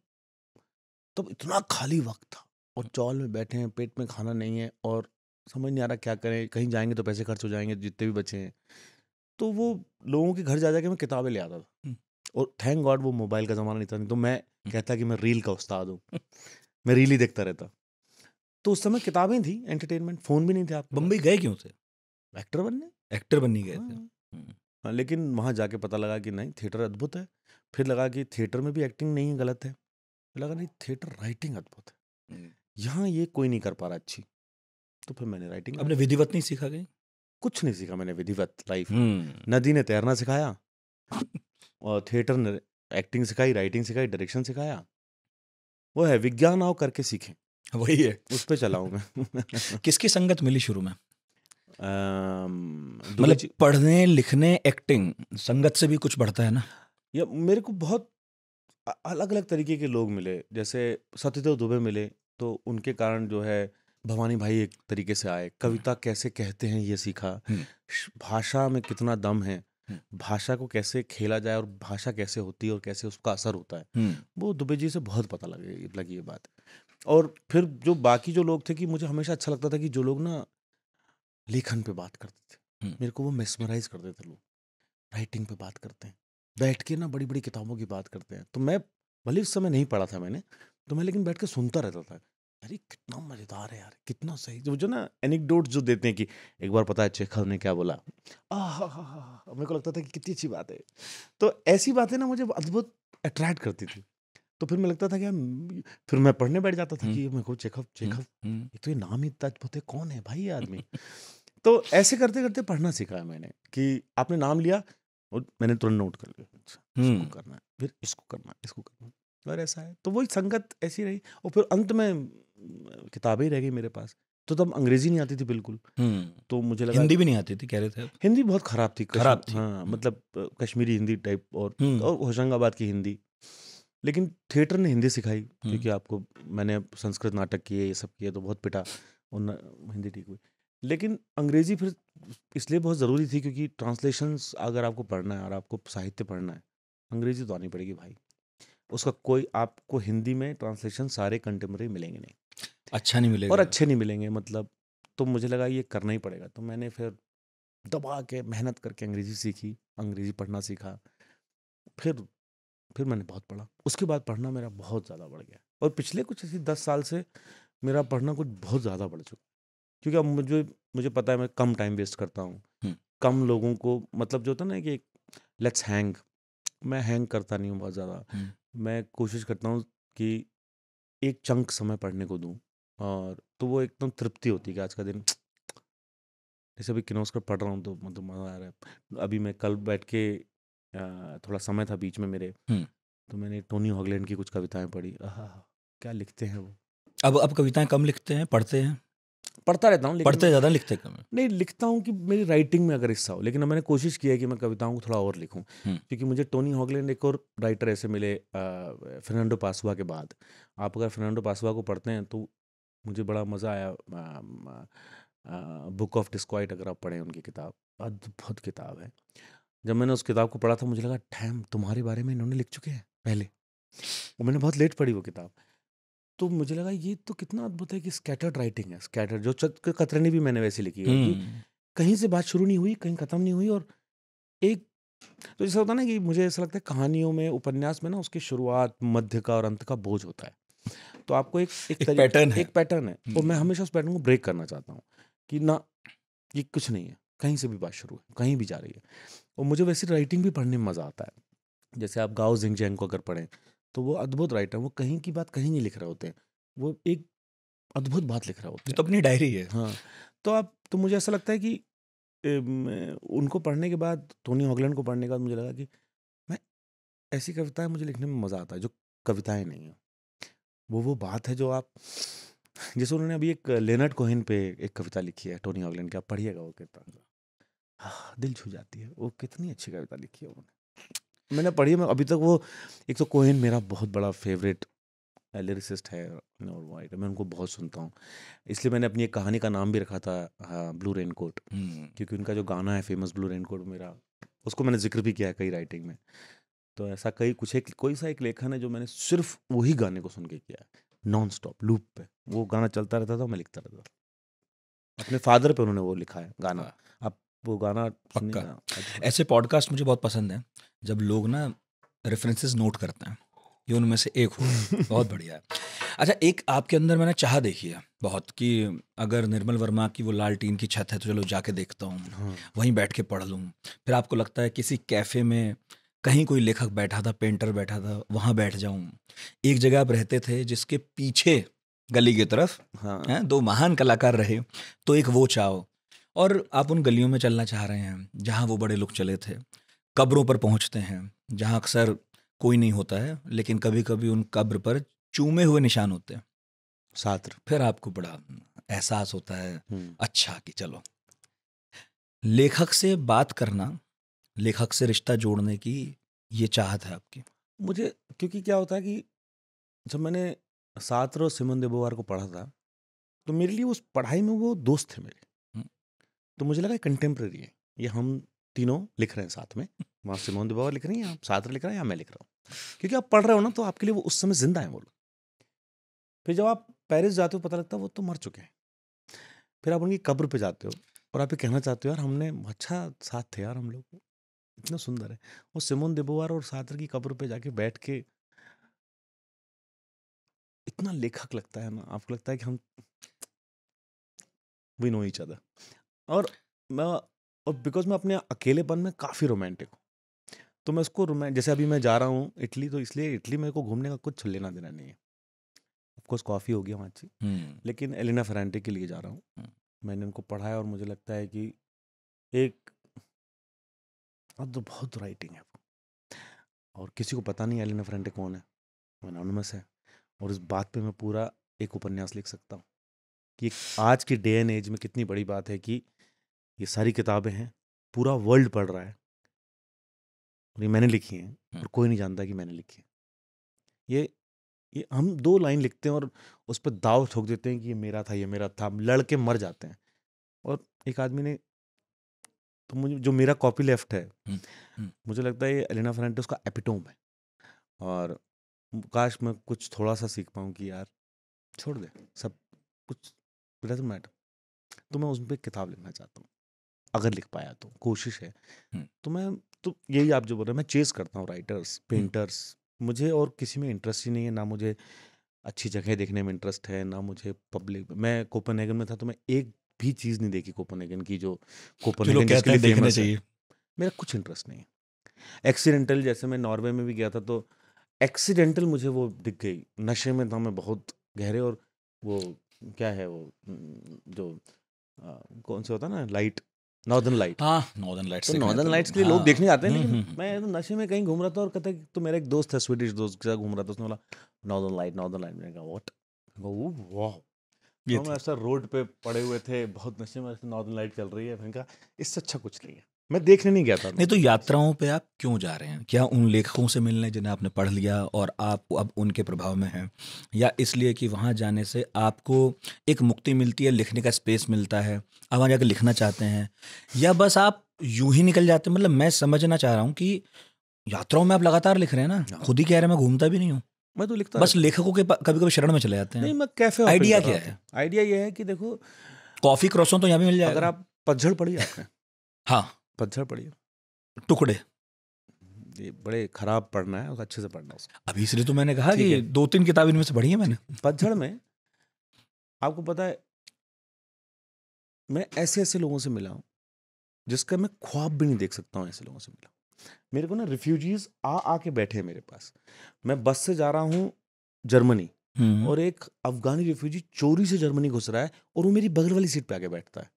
तब इतना खाली वक्त था और चौल में बैठे हैं पेट में खाना नहीं है और समझ नहीं आ रहा क्या करें कहीं जाएंगे तो पैसे खर्च हो जाएंगे जितने भी बचे हैं तो वो लोगों के घर जा जाके मैं किताबें ले आता था हम्म। और थैंक गॉड वो मोबाइल का ज़माना नहीं था नहीं तो मैं कहता कि मैं रील का उस्ताद हूँ मैं रील ही देखता रहता तो उस समय किताबें थी एंटरटेनमेंट फ़ोन भी नहीं थे आप बम्बई गए क्यों थे एक्टर बनने एक्टर बनने गए थे हाँ। हम्म। हाँ, लेकिन वहाँ जाके पता लगा कि नहीं थिएटर अद्भुत है फिर लगा कि थिएटर में भी एक्टिंग नहीं गलत है लगा नहीं थिएटर राइटिंग अद्भुत है हम्म। यहाँ ये कोई नहीं कर पा रहा अच्छी तो फिर मैंने राइटिंग अपने विधिवत नहीं सीखा गई कुछ नहीं सीखा मैंने विधिवत लाइफ हम्म। नदी ने तैरना सिखाया थिएटर एक्टिंग सिखाई राइटिंग सिखाई डायरेक्शन सिखाया वो है विज्ञान आओ करके सीखे वही है उस पर चलाऊ मैं किसकी संगत मिली शुरू में मतलब पढ़ने लिखने एक्टिंग संगत से भी कुछ बढ़ता है ना ये मेरे को बहुत अलग अलग तरीके के लोग मिले जैसे सत्यदेव दुबे मिले तो उनके कारण जो है भवानी भाई एक तरीके से आए हम्म। कविता कैसे कहते हैं ये सीखा हम्म। भाषा में कितना दम है हम्म। भाषा को कैसे खेला जाए और भाषा कैसे होती है और कैसे उसका असर होता है हम्म। वो दुबे जी से बहुत पता लगे लगी ये बात और फिर जो बाकी जो लोग थे कि मुझे हमेशा अच्छा लगता था कि जो लोग ना लेखन पे बात करते थे हम्म। मेरे को वो मेसमराइज करते थे लोग राइटिंग पे बात करते हैं बैठ के ना बड़ी बड़ी किताबों की बात करते हैं तो मैं भले उस समय नहीं पढ़ा था मैंने तो मैं लेकिन बैठ के सुनता रहता था अरे कितना मजेदार है यार कितना सही वो तो जो ना एनिकडोट जो देते हैं कि एक बार पता है चेखल ने क्या बोला आह मेरे को लगता था कि कितनी अच्छी बात है तो ऐसी बातें ना मुझे अद्भुत अट्रैक्ट करती थी तो फिर मैं लगता था कि फिर मैं पढ़ने बैठ जाता था हम्म। कि मेरे को चेखव चेखव एक तो ये नाम ही इतना अद्भुत है कौन है भाई आदमी तो ऐसे करते करते पढ़ना सीखा है मैंने कि आपने नाम लिया और मैंने तुरंत नोट कर लिया अच्छा, इसको हम्म। करना है फिर इसको करना इसको करना और ऐसा है तो वही संगत ऐसी रही और फिर अंत में किताबें ही रह गई मेरे पास तो तब अंग्रेजी नहीं आती थी बिल्कुल हम्म। तो मुझे लगा हिंदी भी नहीं आती थी कह रहे थे हिंदी बहुत खराब थी खराब थी हाँ हम्म। मतलब कश्मीरी हिंदी टाइप और हम्म। और होशंगाबाद की हिंदी लेकिन थिएटर ने हिंदी सिखाई क्योंकि आपको मैंने संस्कृत नाटक किए ये सब किए तो बहुत पिटा और हिंदी ठीक हुई लेकिन अंग्रेजी फिर इसलिए बहुत ज़रूरी थी क्योंकि ट्रांसलेशंस अगर आपको पढ़ना है और आपको साहित्य पढ़ना है अंग्रेजी तो आनी पड़ेगी भाई उसका कोई आपको हिंदी में ट्रांसलेशन सारे कंटेम्प्रेरी मिलेंगे नहीं अच्छा नहीं मिलेगा और अच्छे नहीं मिलेंगे मतलब तो मुझे लगा ये करना ही पड़ेगा तो मैंने फिर दबा के मेहनत करके अंग्रेजी सीखी अंग्रेजी पढ़ना सीखा फिर फिर मैंने बहुत पढ़ा उसके बाद पढ़ना मेरा बहुत ज़्यादा बढ़ गया और पिछले कुछ ऐसी दस साल से मेरा पढ़ना कुछ बहुत ज़्यादा बढ़ चुका क्योंकि अब मुझे मुझे पता है मैं कम टाइम वेस्ट करता हूँ कम लोगों को मतलब जो होता ना कि लेट्स हैंग मैं हैंग करता नहीं हूँ बहुत ज़्यादा मैं कोशिश करता हूँ कि एक चंक समय पढ़ने को दूँ और तो वो एकदम तृप्ति होती है कि आज का दिन जैसे अभी किनोस्कर पढ़ रहा हूँ तो मतलब मज़ा आ रहा है अभी मैं कल बैठ के थोड़ा समय था बीच में मेरे तो मैंने टोनी हॉगलैंड की कुछ कविताएं पढ़ी आह क्या लिखते हैं वो अब अब कविताएं कम लिखते हैं पढ़ते हैं पढ़ता रहता हूँ पढ़ते ज़्यादा लिखते कम नहीं लिखता हूँ कि मेरी राइटिंग में अगर हिस्सा हो लेकिन मैंने कोशिश की है कि मैं कविताओं को थोड़ा और लिखूँ क्योंकि मुझे टोनी हॉगलैंड एक और राइटर ऐसे मिले फर्नांडो पासवा के बाद आप अगर फर्नांडो पासवा को पढ़ते हैं तो मुझे बड़ा मज़ा आया बुक ऑफ डिस्कॉइट अगर आप पढ़ें उनकी किताब अद्भुत किताब है जब मैंने उस किताब को पढ़ा था मुझे लगा टैम तुम्हारे बारे में इन्होंने लिख चुके हैं पहले और मैंने बहुत लेट पढ़ी वो किताब तो मुझे लगा ये तो कितना अद्भुत है कि स्कैटर्ड राइटिंग है स्कैटर्ड जो कतरनी भी मैंने वैसे लिखी है कि हम्म। कहीं से बात शुरू नहीं हुई कहीं ख़त्म नहीं हुई और एक तो जैसा होता है ना कि मुझे ऐसा लगता है कहानियों में उपन्यास में ना उसकी शुरुआत मध्य का और अंत का बोझ होता है तो आपको एक एक, एक पैटर्न है एक पैटर्न है और तो हम्म। मैं हमेशा उस पैटर्न को ब्रेक करना चाहता हूँ कि ना ये कुछ नहीं है कहीं से भी बात शुरू है कहीं भी जा रही है और मुझे वैसे राइटिंग भी पढ़ने में मज़ा आता है जैसे आप गाओ जिंग जैंग को अगर पढ़ें तो वो अद्भुत राइटर वो कहीं की बात कहीं नहीं लिख रहे होते हैं वो एक अद्भुत बात लिख रहा होता है तो अपनी डायरी है हाँ तो आप तो मुझे ऐसा लगता है कि उनको पढ़ने के बाद टोनी हॉगलैंड को पढ़ने के बाद मुझे लगा कि मैं ऐसी कविताएं मुझे लिखने में मज़ा आता है जो कविताएं नहीं हैं वो वो बात है जो आप जैसे उन्होंने अभी एक लेनर्ड कोहिन पे एक कविता लिखी है टोनी ऑगलैंड की आप पढ़िएगा वो कितना हाँ, दिल छू जाती है वो कितनी अच्छी कविता लिखी है उन्होंने मैंने पढ़ी मैं अभी तक वो एक तो कोहिन मेरा बहुत बड़ा फेवरेट लिरिसिस्ट है और वाइट मैं उनको बहुत सुनता हूँ इसलिए मैंने अपनी एक कहानी का नाम भी रखा था हाँ, ब्लू रेन कोट हम्म। क्योंकि उनका जो गाना है फेमस ब्लू रेन कोट मेरा उसको मैंने जिक्र भी किया है कई राइटिंग में तो ऐसा कई कुछ एक कोई सा एक लेखन है जो मैंने सिर्फ वही गाने को सुन के किया है नॉन स्टॉप लूप पे वो गाना चलता रहता था मैं लिखता रहता था अपने फादर पे उन्होंने वो लिखा है गाना अब हाँ। वो गाना पक्का ऐसे पॉडकास्ट मुझे बहुत पसंद है जब लोग ना रेफरेंसेस नोट करते हैं ये उनमें से एक हो बहुत बढ़िया है अच्छा एक आपके अंदर मैंने चाह देखी है बहुत कि अगर निर्मल वर्मा की वो लाल टीन की छत है तो चलो जाके देखता हूँ हाँ। वहीं बैठ के पढ़ लूँ फिर आपको लगता है किसी कैफ़े में कहीं कोई लेखक बैठा था पेंटर बैठा था वहाँ बैठ जाऊँ एक जगह आप रहते थे जिसके पीछे गली की तरफ हाँ। है? दो महान कलाकार रहे तो एक वो चाहो और आप उन गलियों में चलना चाह रहे हैं जहाँ वो बड़े लोग चले थे कब्रों पर पहुँचते हैं जहाँ अक्सर कोई नहीं होता है लेकिन कभी कभी उन कब्र पर चूमे हुए निशान होते हैं सात्र फिर आपको बड़ा एहसास होता है हम्म। अच्छा कि चलो लेखक से बात करना लेखक से रिश्ता जोड़ने की ये चाहत है आपकी मुझे क्योंकि क्या होता है कि जब मैंने सात और सिमन देबोवार को पढ़ा था तो मेरे लिए उस पढ़ाई में वो दोस्त थे मेरे तो मुझे लगा कंटेम्प्रेरी है ये हम तीनों लिख रहे हैं साथ में वहाँ सिमन देबोवार लिख रही हैं आप सात्र लिख रहे हैं या मैं लिख रहा हूँ क्योंकि आप पढ़ रहे हो ना तो आपके लिए वो उस समय जिंदा है वो लोग फिर जब आप पेरिस जाते हो पता लगता है वो तो मर चुके हैं फिर आप उनकी कब्र पे जाते हो और आप ये कहना चाहते हो यार हमने अच्छा साथ थे यार हम लोग इतना सुंदर है और सिमोन देबोवार और सादर की कब्र पे जाके बैठ के इतना लेखक लगता है ना आपको लगता है कि हम वी नो ईच अदर और मैं और बिकॉज मैं अपने अकेलेपन में काफ़ी रोमांटिक हूँ तो मैं उसको रोमांट जैसे अभी मैं जा रहा हूँ इटली तो इसलिए इटली मेरे को घूमने का कुछ लेना देना नहीं है ऑफकोर्स कॉफ़ी होगी वहाँ से हम्म। लेकिन एलिना फरांटे के लिए जा रहा हूँ हम्म। मैंने उनको पढ़ाया और मुझे लगता है कि एक अब तो बहुत राइटिंग है और किसी को पता नहीं एलिना फ्रेंटे कौन है वो अनोनमस है और इस बात पे मैं पूरा एक उपन्यास लिख सकता हूँ कि आज के डे एंड एज में कितनी बड़ी बात है कि ये सारी किताबें हैं पूरा वर्ल्ड पढ़ रहा है और ये मैंने लिखी हैं और कोई नहीं जानता कि मैंने लिखी है ये ये हम दो लाइन लिखते हैं और उस पर दाव ठोक देते हैं कि ये मेरा था ये मेरा था हम लड़के मर जाते हैं और एक आदमी ने तो मुझे जो मेरा कॉपी लेफ्ट है मुझे लगता है ये एलिना फर्नांडिस का एपिटोम है और काश मैं कुछ थोड़ा सा सीख पाऊँ कि यार छोड़ दे सब कुछ डजेंट मैटर तो मैं उस पर किताब लिखना चाहता हूँ अगर लिख पाया तो कोशिश है तो मैं तो यही आप जो बोल रहे हैं मैं चेस करता हूँ राइटर्स पेंटर्स मुझे और किसी में इंटरेस्ट ही नहीं है ना मुझे अच्छी जगह देखने में इंटरेस्ट है ना मुझे पब्लिक मैं कोपन में था तो मैं एक भी चीज़ नहीं देखी कोपोनेगन की जो कोपोनेगन देखना चाहिए मेरा कुछ इंटरेस्ट नहीं है एक्सीडेंटल जैसे मैं नॉर्वे में भी गया था तो एक्सीडेंटल मुझे वो दिख गई नशे में था मैं बहुत गहरे और वो क्या है वो जो आ, कौन से होता है ना लाइट नॉर्दर्न लाइट हाँ नॉर्दर्न लाइट तो नॉर्दर्न लाइट्स के लिए हाँ। लोग देखने आते हैं हम्म, हम्म, हम्म। मैं तो नशे में कहीं घूम रहा था और कहते तो मेरा एक दोस्त है स्वीडिश दोस्त के साथ घूम रहा था उसने बोला नॉर्दर्न लाइट नॉर्दर्न लाइट मैंने कहा वॉट वाह ये तो हम ऐसा रोड पे पड़े हुए थे बहुत नशे में नॉर्दर्न लाइट चल रही है मैंने कहा इससे अच्छा कुछ नहीं है मैं देखने नहीं गया था नहीं तो यात्राओं पे आप क्यों जा रहे हैं क्या उन लेखकों से मिलने जिन्हें आपने पढ़ लिया और आप अब उनके प्रभाव में हैं या इसलिए कि वहाँ जाने से आपको एक मुक्ति मिलती है लिखने का स्पेस मिलता है आप वहाँ जाकर लिखना चाहते हैं या बस आप यूं ही निकल जाते हैं मतलब मैं समझना चाह रहा हूँ कि यात्राओं में आप लगातार लिख रहे हैं ना हाँ। खुद ही कह रहे हैं मैं घूमता भी नहीं हूँ मैं तो लिखता बस लेखकों के कभी कभी शरण में चले जाते हैं नहीं मैं कैफे आइडिया क्या है आइडिया ये है कि देखो कॉफी क्रॉसों तो यहाँ भी मिल जाएगा अगर आप पतझड़ पड़ी आपने हाँ पतझड़ पड़ी टुकड़े ये बड़े खराब पढ़ना है और अच्छे से पढ़ना है अभी इसलिए तो मैंने कहा कि दो तीन किताब इनमें से पढ़ी है मैंने पतझड़ में आपको पता है मैं ऐसे ऐसे लोगों से मिला हूँ जिसका मैं ख्वाब भी नहीं देख सकता हूँ ऐसे लोगों से मिला मेरे को ना रिफ्यूजीज आ आके बैठे हैं मेरे पास मैं बस से जा रहा हूँ जर्मनी हम्म। और एक अफगानी रिफ्यूजी चोरी से जर्मनी घुस रहा है और वो मेरी बगल वाली सीट पे आके बैठता है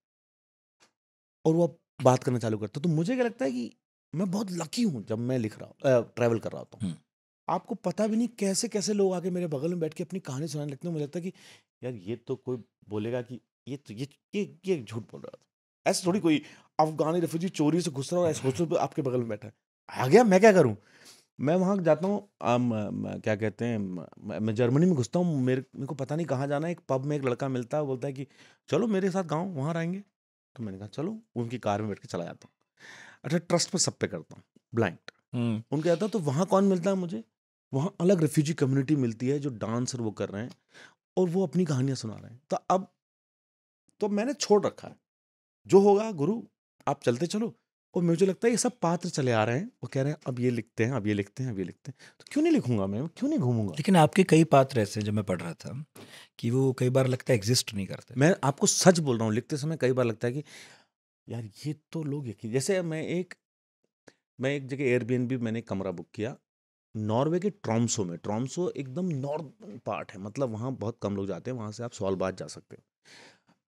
और वो बात करना चालू करता है तो मुझे क्या लगता है कि मैं बहुत लकी हूँ जब मैं लिख रहा हूँ ट्रैवल कर रहा होता हूँ हम्म। आपको पता भी नहीं कैसे कैसे लोग आके मेरे बगल में बैठ के अपनी कहानी सुनाने लगते हैं मुझे लगता है कि यार ये तो कोई बोलेगा कि ये तो ये ये ये झूठ बोल रहा था ऐसे थोड़ी कोई अफगानी रेफ्यूजी चोरी से घुस रहा ऐसे हॉस्टल पर आपके बगल में बैठा है आ गया मैं क्या करूँ मैं वहाँ जाता हूँ क्या कहते हैं मैं जर्मनी में घुसता हूँ मेरे मेरे को पता नहीं कहाँ जाना है एक पब में एक लड़का मिलता है बोलता है कि चलो मेरे साथ गाँव वहाँ रहेंगे तो मैंने कहा चलो उनकी कार में बैठ के चला जाता हूँ अच्छा ट्रस्ट पर सब पे करता हूँ ब्लाइंड हम्म। उनके जाता तो वहाँ कौन मिलता है मुझे वहाँ अलग रेफ्यूजी कम्युनिटी मिलती है जो डांस वो कर रहे हैं और वो अपनी कहानियाँ सुना रहे हैं तो अब तो मैंने छोड़ रखा है जो होगा गुरु आप चलते चलो और मुझे लगता है ये सब पात्र चले आ रहे हैं वो कह रहे हैं अब ये लिखते हैं अब ये लिखते हैं अब ये लिखते हैं तो क्यों नहीं लिखूंगा मैं क्यों नहीं घूमूंगा लेकिन आपके कई पात्र ऐसे जब मैं पढ़ रहा था कि वो कई बार लगता है एग्जिस्ट नहीं करते मैं आपको सच बोल रहा हूँ लिखते समय कई बार लगता है कि यार ये तो लोग यकीन जैसे मैं एक मैं एक जगह एयरबीएनबी मैंने कमरा बुक किया नॉर्वे के ट्रॉम्सो में ट्रॉम्सो एकदम नॉर्दर्न पार्ट है मतलब वहाँ बहुत कम लोग जाते हैं वहाँ से आप सॉलबाद जा सकते हो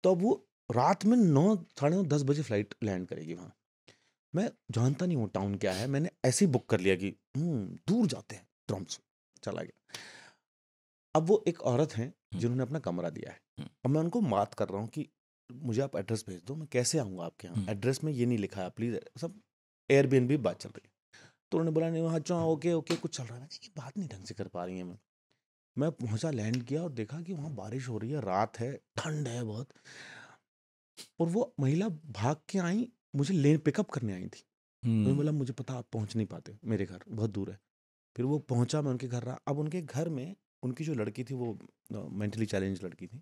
तो वो रात में नौ साढ़े नौ दस बजे फ्लाइट लैंड करेगी वहाँ मैं जानता नहीं हूँ टाउन क्या है मैंने ऐसे ही बुक कर लिया कि हम्म, दूर जाते हैं ट्रॉम से चला गया अब वो एक औरत हैं हम्म। जिन्होंने अपना कमरा दिया है हम्म। अब मैं उनको बात कर रहा हूँ कि मुझे आप एड्रेस भेज दो मैं कैसे आऊँगा आपके यहाँ एड्रेस में ये नहीं लिखा है प्लीज़ सब भी बात चल रही है तो उन्होंने बोला नहीं वहाँ चौँ ओके ओके कुछ चल रहा है ये बात नहीं ढंग से कर पा रही है मैं मैं पहुँचा लैंड किया और देखा कि वहाँ बारिश हो रही है रात है ठंड है बहुत और वो महिला भाग के आई मुझे ले पिकअप करने आई थी उन्होंने बोला हम्म। मुझे पता आप पहुंच नहीं पाते मेरे घर बहुत दूर है फिर वो पहुंचा मैं उनके घर रहा अब उनके घर में उनकी जो लड़की थी वो मेंटली चैलेंज लड़की थी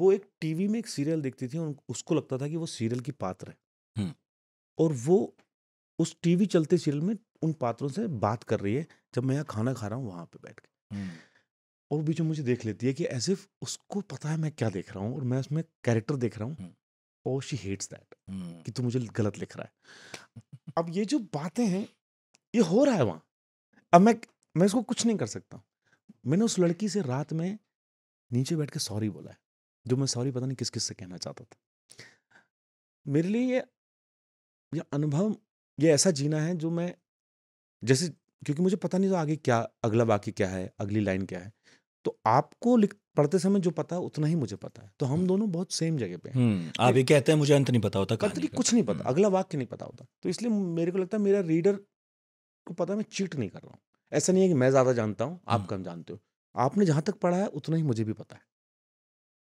वो एक टीवी में एक सीरियल देखती थी उसको लगता था कि वो सीरियल की पात्र है हम्म। और वो उस टीवी चलते सीरियल में उन पात्रों से बात कर रही है जब मैं यहाँ खाना खा रहा हूँ वहां पे बैठ के हम्म। और बीच में मुझे देख लेती है कि एज इफ उसको पता है मैं क्या देख रहा हूँ और मैं उसमें कैरेक्टर देख रहा हूँ और शी हेट्स दैट कि तू मुझे गलत लिख रहा है अब ये जो बातें हैं ये हो रहा है वहाँ अब मैं मैं इसको कुछ नहीं कर सकता मैंने उस लड़की से रात में नीचे बैठ के सॉरी बोला है जो मैं सॉरी पता नहीं किस किस से कहना चाहता था मेरे लिए ये ये अनुभव ये ऐसा जीना है जो मैं जैसे क्योंकि मुझे पता नहीं था आगे क्या अगला बाकी क्या है अगली लाइन क्या है तो आपको लिख पढ़ते समय जो पता है उतना ही मुझे पता है तो हम हम्म। दोनों बहुत सेम जगह पे हैं हम्म, आप ये कहते हैं मुझे अंत नहीं पता होता अंत नहीं कुछ नहीं पता हम्म। अगला वाक्य नहीं पता होता तो इसलिए मेरे को लगता है मेरा रीडर को पता मैं चीट नहीं कर रहा हूँ ऐसा नहीं है कि मैं ज़्यादा जानता हूँ आप कम जानते हो आपने जहां तक पढ़ा है उतना ही मुझे भी पता है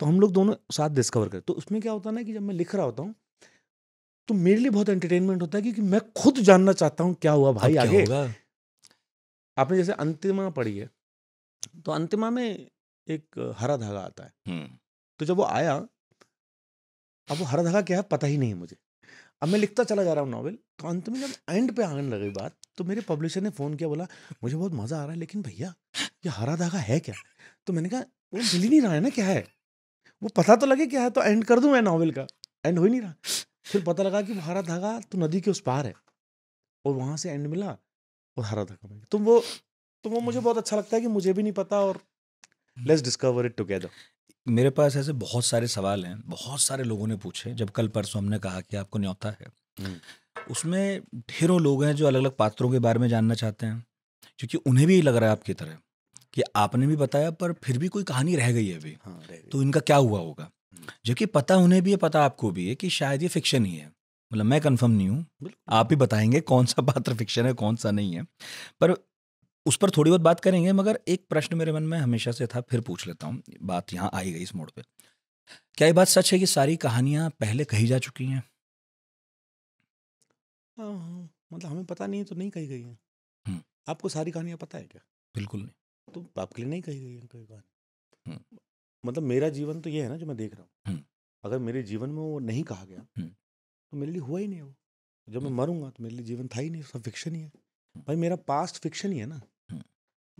तो हम लोग दोनों साथ डिस्कवर करें तो उसमें क्या होता है ना कि जब मैं लिख रहा होता हूँ तो मेरे लिए बहुत एंटरटेनमेंट होता है क्योंकि मैं खुद जानना चाहता हूँ क्या हुआ भाई आगे आपने जैसे अंतिमा पढ़ी है तो अंतिमा में एक हरा धागा आता है तो जब वो आया अब वो हरा धागा क्या है पता ही नहीं मुझे अब मैं लिखता चला जा रहा हूँ नॉवल तो अंत में जब एंड पे आने लगी बात तो मेरे पब्लिशर ने फ़ोन किया बोला मुझे बहुत मज़ा आ रहा है लेकिन भैया ये हरा धागा है क्या तो मैंने कहा वो मिल ही नहीं रहा है ना क्या है वो पता तो लगे क्या है तो एंड कर दूँ मैं नॉवल का एंड हो ही नहीं रहा फिर पता लगा कि वो हरा धागा तो नदी के उस पार है और वहां से एंड मिला और हरा धागा तो वो तो वो मुझे बहुत अच्छा लगता है कि मुझे भी नहीं पता और लेट्स डिस्कवर इट टुगेदर मेरे पास ऐसे बहुत सारे सवाल हैं बहुत सारे लोगों ने पूछे जब कल परसों हमने कहा कि आपको न्योता है हम्म। उसमें ढेरों लोग हैं जो अलग अलग पात्रों के बारे में जानना चाहते हैं क्योंकि उन्हें भी लग रहा है आपकी तरह कि आपने भी बताया पर फिर भी कोई कहानी रह गई है अभी हाँ, तो इनका क्या हुआ होगा हम्म। जबकि पता उन्हें भी है पता आपको भी है कि शायद ये फिक्शन ही है मतलब मैं कंफर्म नहीं हूँ आप ही बताएंगे कौन सा पात्र फिक्शन है कौन सा नहीं है पर उस पर थोड़ी बहुत बात करेंगे मगर एक प्रश्न मेरे मन में हमेशा से था फिर पूछ लेता हूँ बात यहाँ आई गई इस मोड़ पे क्या ये बात सच है कि सारी कहानियां पहले कही जा चुकी हैं हाँ, हाँ, मतलब हमें पता नहीं है तो नहीं कही गई है आपको सारी कहानियां पता है क्या बिल्कुल नहीं तो आपके लिए नहीं कही गई कोई कहानी मतलब मेरा जीवन तो ये है ना जो मैं देख रहा हूँ अगर मेरे जीवन में वो नहीं कहा गया तो मेरे लिए हुआ ही नहीं वो जब मैं मरूंगा तो मेरे लिए जीवन था ही नहीं सब फिक्शन ही है भाई मेरा पास्ट फिक्शन ही है ना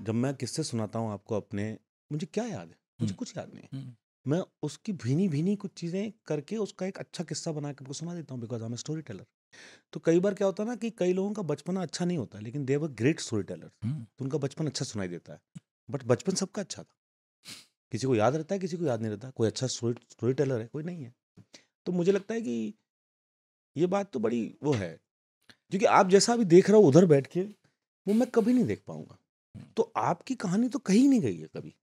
जब मैं किस्से सुनाता हूँ आपको अपने मुझे क्या याद है मुझे कुछ याद नहीं है मैं उसकी भीनी भीनी कुछ चीज़ें करके उसका एक अच्छा किस्सा बना के आपको सुना देता हूँ because I am storyteller तो कई बार क्या होता है ना कि कई लोगों का बचपन अच्छा नहीं होता लेकिन देव अ ग्रेट स्टोरी टेलर तो उनका बचपन अच्छा सुनाई देता है बट बचपन सबका अच्छा था किसी को याद रहता है किसी को याद नहीं रहता कोई अच्छा स्टोरी स्टोरी टेलर है कोई नहीं है तो मुझे लगता है कि ये बात तो बड़ी वो है क्योंकि आप जैसा अभी देख रहे हो उधर बैठ के वो मैं कभी नहीं देख पाऊंगा तो आपकी कहानी तो कहीं नहीं गई है कभी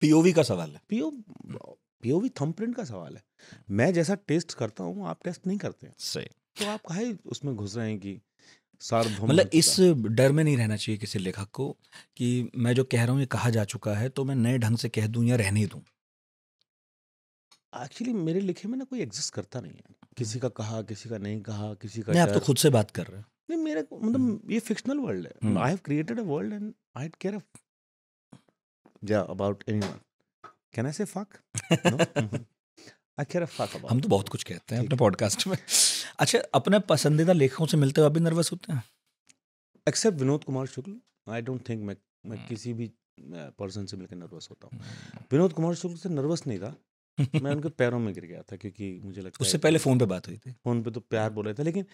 पीओवी का सवाल है पीओ पीओवी थंबप्रिंट का सवाल है मैं जैसा टेस्ट करता हूँ आप टेस्ट नहीं करते हैं सही तो आप कहा उसमें घुस रहे हैं कि सार्वभौम मतलब इस डर में नहीं रहना चाहिए किसी लेखक को कि मैं जो कह रहा हूँ ये कहा जा चुका है तो मैं नए ढंग से कह दूं या रहने दूं एक्चुअली मेरे लिखे में ना कोई एग्जिस्ट करता नहीं है किसी हम्म। का कहा किसी का नहीं कहा किसी का नहीं आप तो खुद से बात कर रहे हैं नहीं मेरे मतलब हम्म। ये फिक्शनल वर्ल्ड है I have created a world and I care या about anyone can I say fuck I care fuck about हम तो बहुत कुछ कहते हैं अपने पॉडकास्ट में अच्छा अपने पसंदीदा लेखकों से मिलते हो अभी नर्वस होते हैं except Vinod Kumar Shukla I don't think मैं मैं हम्म। किसी भी पर्सन से मिलकर नर्वस होता हूँ विनोद कुमार शुक्ल से नर्वस नहीं था मैं उनके पैरों में गिर गया था क्योंकि मुझे लगता उससे पहले फ़ोन पे बात हुई थी फ़ोन पे तो प्यार बोल रहे थे लेकिन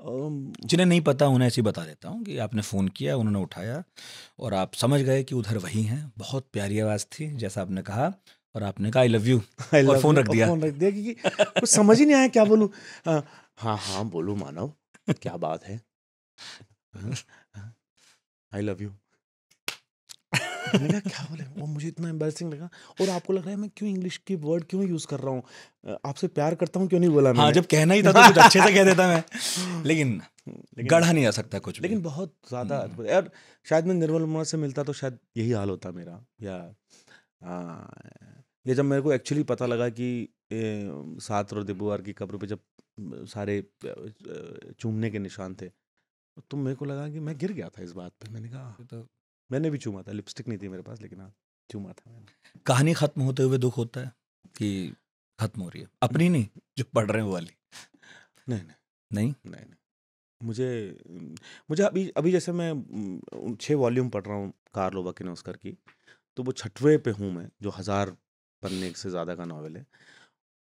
जिन्हें नहीं पता उन्हें ऐसे बता देता हूँ कि आपने फ़ोन किया उन्होंने उठाया और आप समझ गए कि उधर वही हैं बहुत प्यारी आवाज़ थी जैसा आपने कहा और आपने कहा आई लव यू और फोन रख दिया फोन रख दिया क्योंकि कुछ समझ ही नहीं आया क्या बोलूँ हाँ हाँ बोलूँ मानव क्या बात है आई लव यू मैंने कहा क्या बोले वो मुझे इतना एम्बेसिंग लगा और आपको लग रहा है मैं क्यों इंग्लिश के वर्ड क्यों यूज कर रहा हूँ आपसे प्यार करता हूँ क्यों नहीं बोला हाँ जब कहना ही था तो कुछ अच्छे से कह देता मैं लेकिन गढ़ा नहीं जा सकता कुछ लेकिन बहुत ज्यादा यार हम्म। शायद मैं निर्मल मोहन से मिलता तो शायद यही हाल होता मेरा या ये जब मेरे को एक्चुअली पता लगा कि सात और दिबुआर की कब्र पे जब सारे चूमने के निशान थे तो मेरे को लगा कि मैं गिर गया था इस बात पे मैंने कहा तो मैंने भी चूमा था लिपस्टिक नहीं थी मेरे पास लेकिन हाँ चूमा था मैंने कहानी खत्म होते हुए दुख होता है कि खत्म हो रही है अपनी नहीं जो पढ़ रहे हैं वाली नहीं नहीं नहीं नहीं नहीं मुझे मुझे अभी अभी जैसे मैं छः वॉल्यूम पढ़ रहा हूँ कार्लो नौस्कर की तो वो छठवें पे हूँ मैं जो हज़ार पन्ने से ज़्यादा का नावल है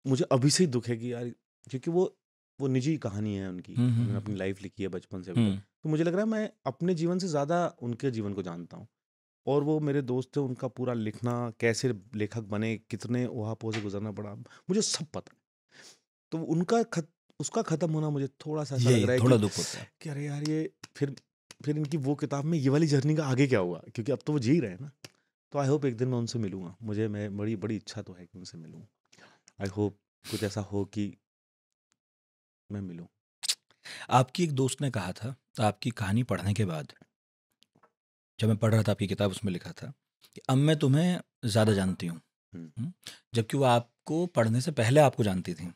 मुझे अभी से ही दुख है कि यार क्योंकि वो वो निजी कहानी है उनकी हम्म, हम्म, उन्होंने हम्म, अपनी लाइफ लिखी है बचपन से तो मुझे लग रहा है मैं अपने जीवन से ज़्यादा उनके जीवन को जानता हूँ और वो मेरे दोस्त थे उनका पूरा लिखना कैसे लेखक बने कितने ओहापो से गुजरना पड़ा मुझे सब पता है तो उनका खत उसका ख़त्म होना मुझे थोड़ा सा लग रहा है थोड़ा दुख होता है कि अरे यार ये फिर फिर इनकी वो किताब में ये वाली जर्नी का आगे क्या हुआ क्योंकि अब तो वो जी रहे हैं ना तो आई होप एक दिन मैं उनसे मिलूंगा मुझे मैं बड़ी बड़ी इच्छा तो है कि उनसे मिलूँ आई होप कुछ ऐसा हो कि मैं मिलूँ आपकी एक दोस्त ने कहा था आपकी कहानी पढ़ने के बाद जब मैं पढ़ रहा था आपकी किताब उसमें लिखा था कि अब मैं तुम्हें ज़्यादा जानती हूँ जबकि वो आपको पढ़ने से पहले आपको जानती थी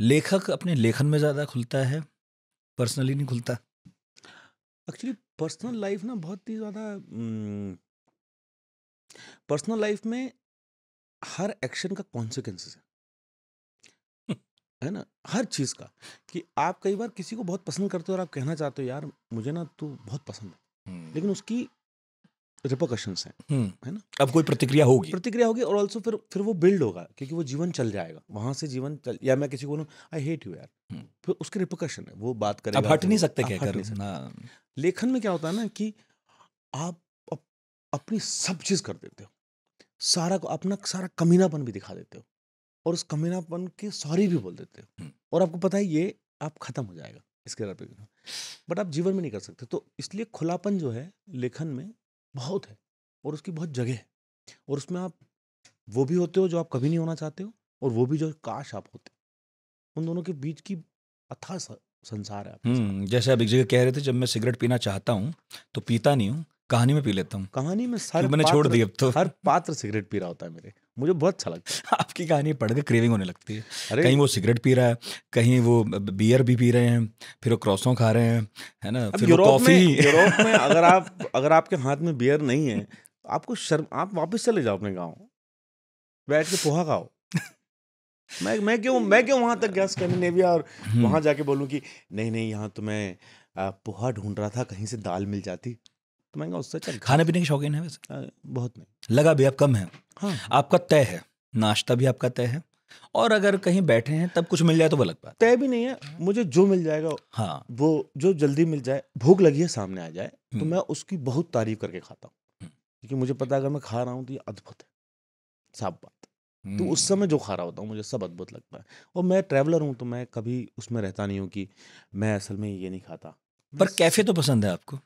लेखक अपने लेखन में ज़्यादा खुलता है पर्सनली नहीं खुलता एक्चुअली पर्सनल लाइफ ना बहुत ही ज़्यादा पर्सनल लाइफ में हर एक्शन का कॉन्सिक्वेंसेस है है ना हर चीज़ का कि आप कई बार किसी को बहुत पसंद करते हो और आप कहना चाहते हो यार मुझे ना तू बहुत पसंद है हम्म। लेकिन उसकी रिपोकशन है हम्म। है ना अब कोई प्रतिक्रिया होगी प्रतिक्रिया होगी और ऑल्सो फिर फिर वो बिल्ड होगा क्योंकि वो जीवन चल जाएगा वहां से जीवन चल या मैं किसी को बोलूँ आई हेट यू यार हम्म। फिर उसके रिपोकशन है वो बात करें अब हट नहीं सकते क्या हाँ। लेखन में क्या होता है ना कि आप अपनी सब चीज कर देते हो सारा को अपना सारा कमीनापन भी दिखा देते हो और उस कमीनापन के सॉरी भी बोल देते हो हम्म। और आपको पता है ये आप खत्म हो जाएगा इसके अलावा बट आप जीवन में नहीं कर सकते तो इसलिए खुलापन जो है लेखन में बहुत है और उसकी बहुत जगह है और उसमें आप वो भी होते हो जो आप कभी नहीं होना चाहते हो और वो भी जो काश आप होते उन दोनों के बीच की अथा संसार है हम्म, जैसे आप एक जगह कह रहे थे जब मैं सिगरेट पीना चाहता हूँ तो पीता नहीं हूँ कहानी में पी लेता हूँ कहानी में सर मैंने छोड़ दी अब तो हर पात्र सिगरेट पी रहा होता है मेरे मुझे बहुत अच्छा लगता है आपकी कहानी पढ़ के क्रेविंग होने लगती है अरे कहीं वो सिगरेट पी रहा है कहीं वो बियर भी पी रहे हैं फिर वो क्रॉसों खा रहे हैं है ना फिर कॉफी में यूरोप में अगर आप अगर आपके हाथ में बियर नहीं है तो आपको शर्म आप वापस चले जाओ अपने गाँव बैठ के पोहा खाओ मैं मैं क्यों मैं क्यों वहाँ तक गया स्कैंडिनेविया और हम्म। वहाँ जाके बोलूँ कि नहीं नहीं यहाँ तो मैं पोहा ढूंढ रहा था कहीं से दाल मिल जाती तो मैं उससे चल अच्छा खाने पीने के शौकीन है वैसे आ, बहुत नहीं लगा भी आप कम है हाँ। आपका तय है नाश्ता भी आपका तय है और अगर कहीं बैठे हैं तब कुछ मिल जाए तो वो लग पाता तय भी नहीं है मुझे जो मिल जाएगा हाँ वो जो जल्दी मिल जाए भूख लगी है सामने आ जाए तो हम्म। मैं उसकी बहुत तारीफ करके खाता हूँ हम्म। क्योंकि मुझे पता अगर मैं खा रहा हूँ तो ये अद्भुत है साफ बात तो उस हम्म। समय जो खा रहा होता हूँ मुझे सब अद्भुत लगता है और मैं ट्रैवलर हूँ तो मैं कभी उसमें रहता नहीं हूँ कि मैं असल में ये नहीं खाता पर कैफे तो पसंद है आपको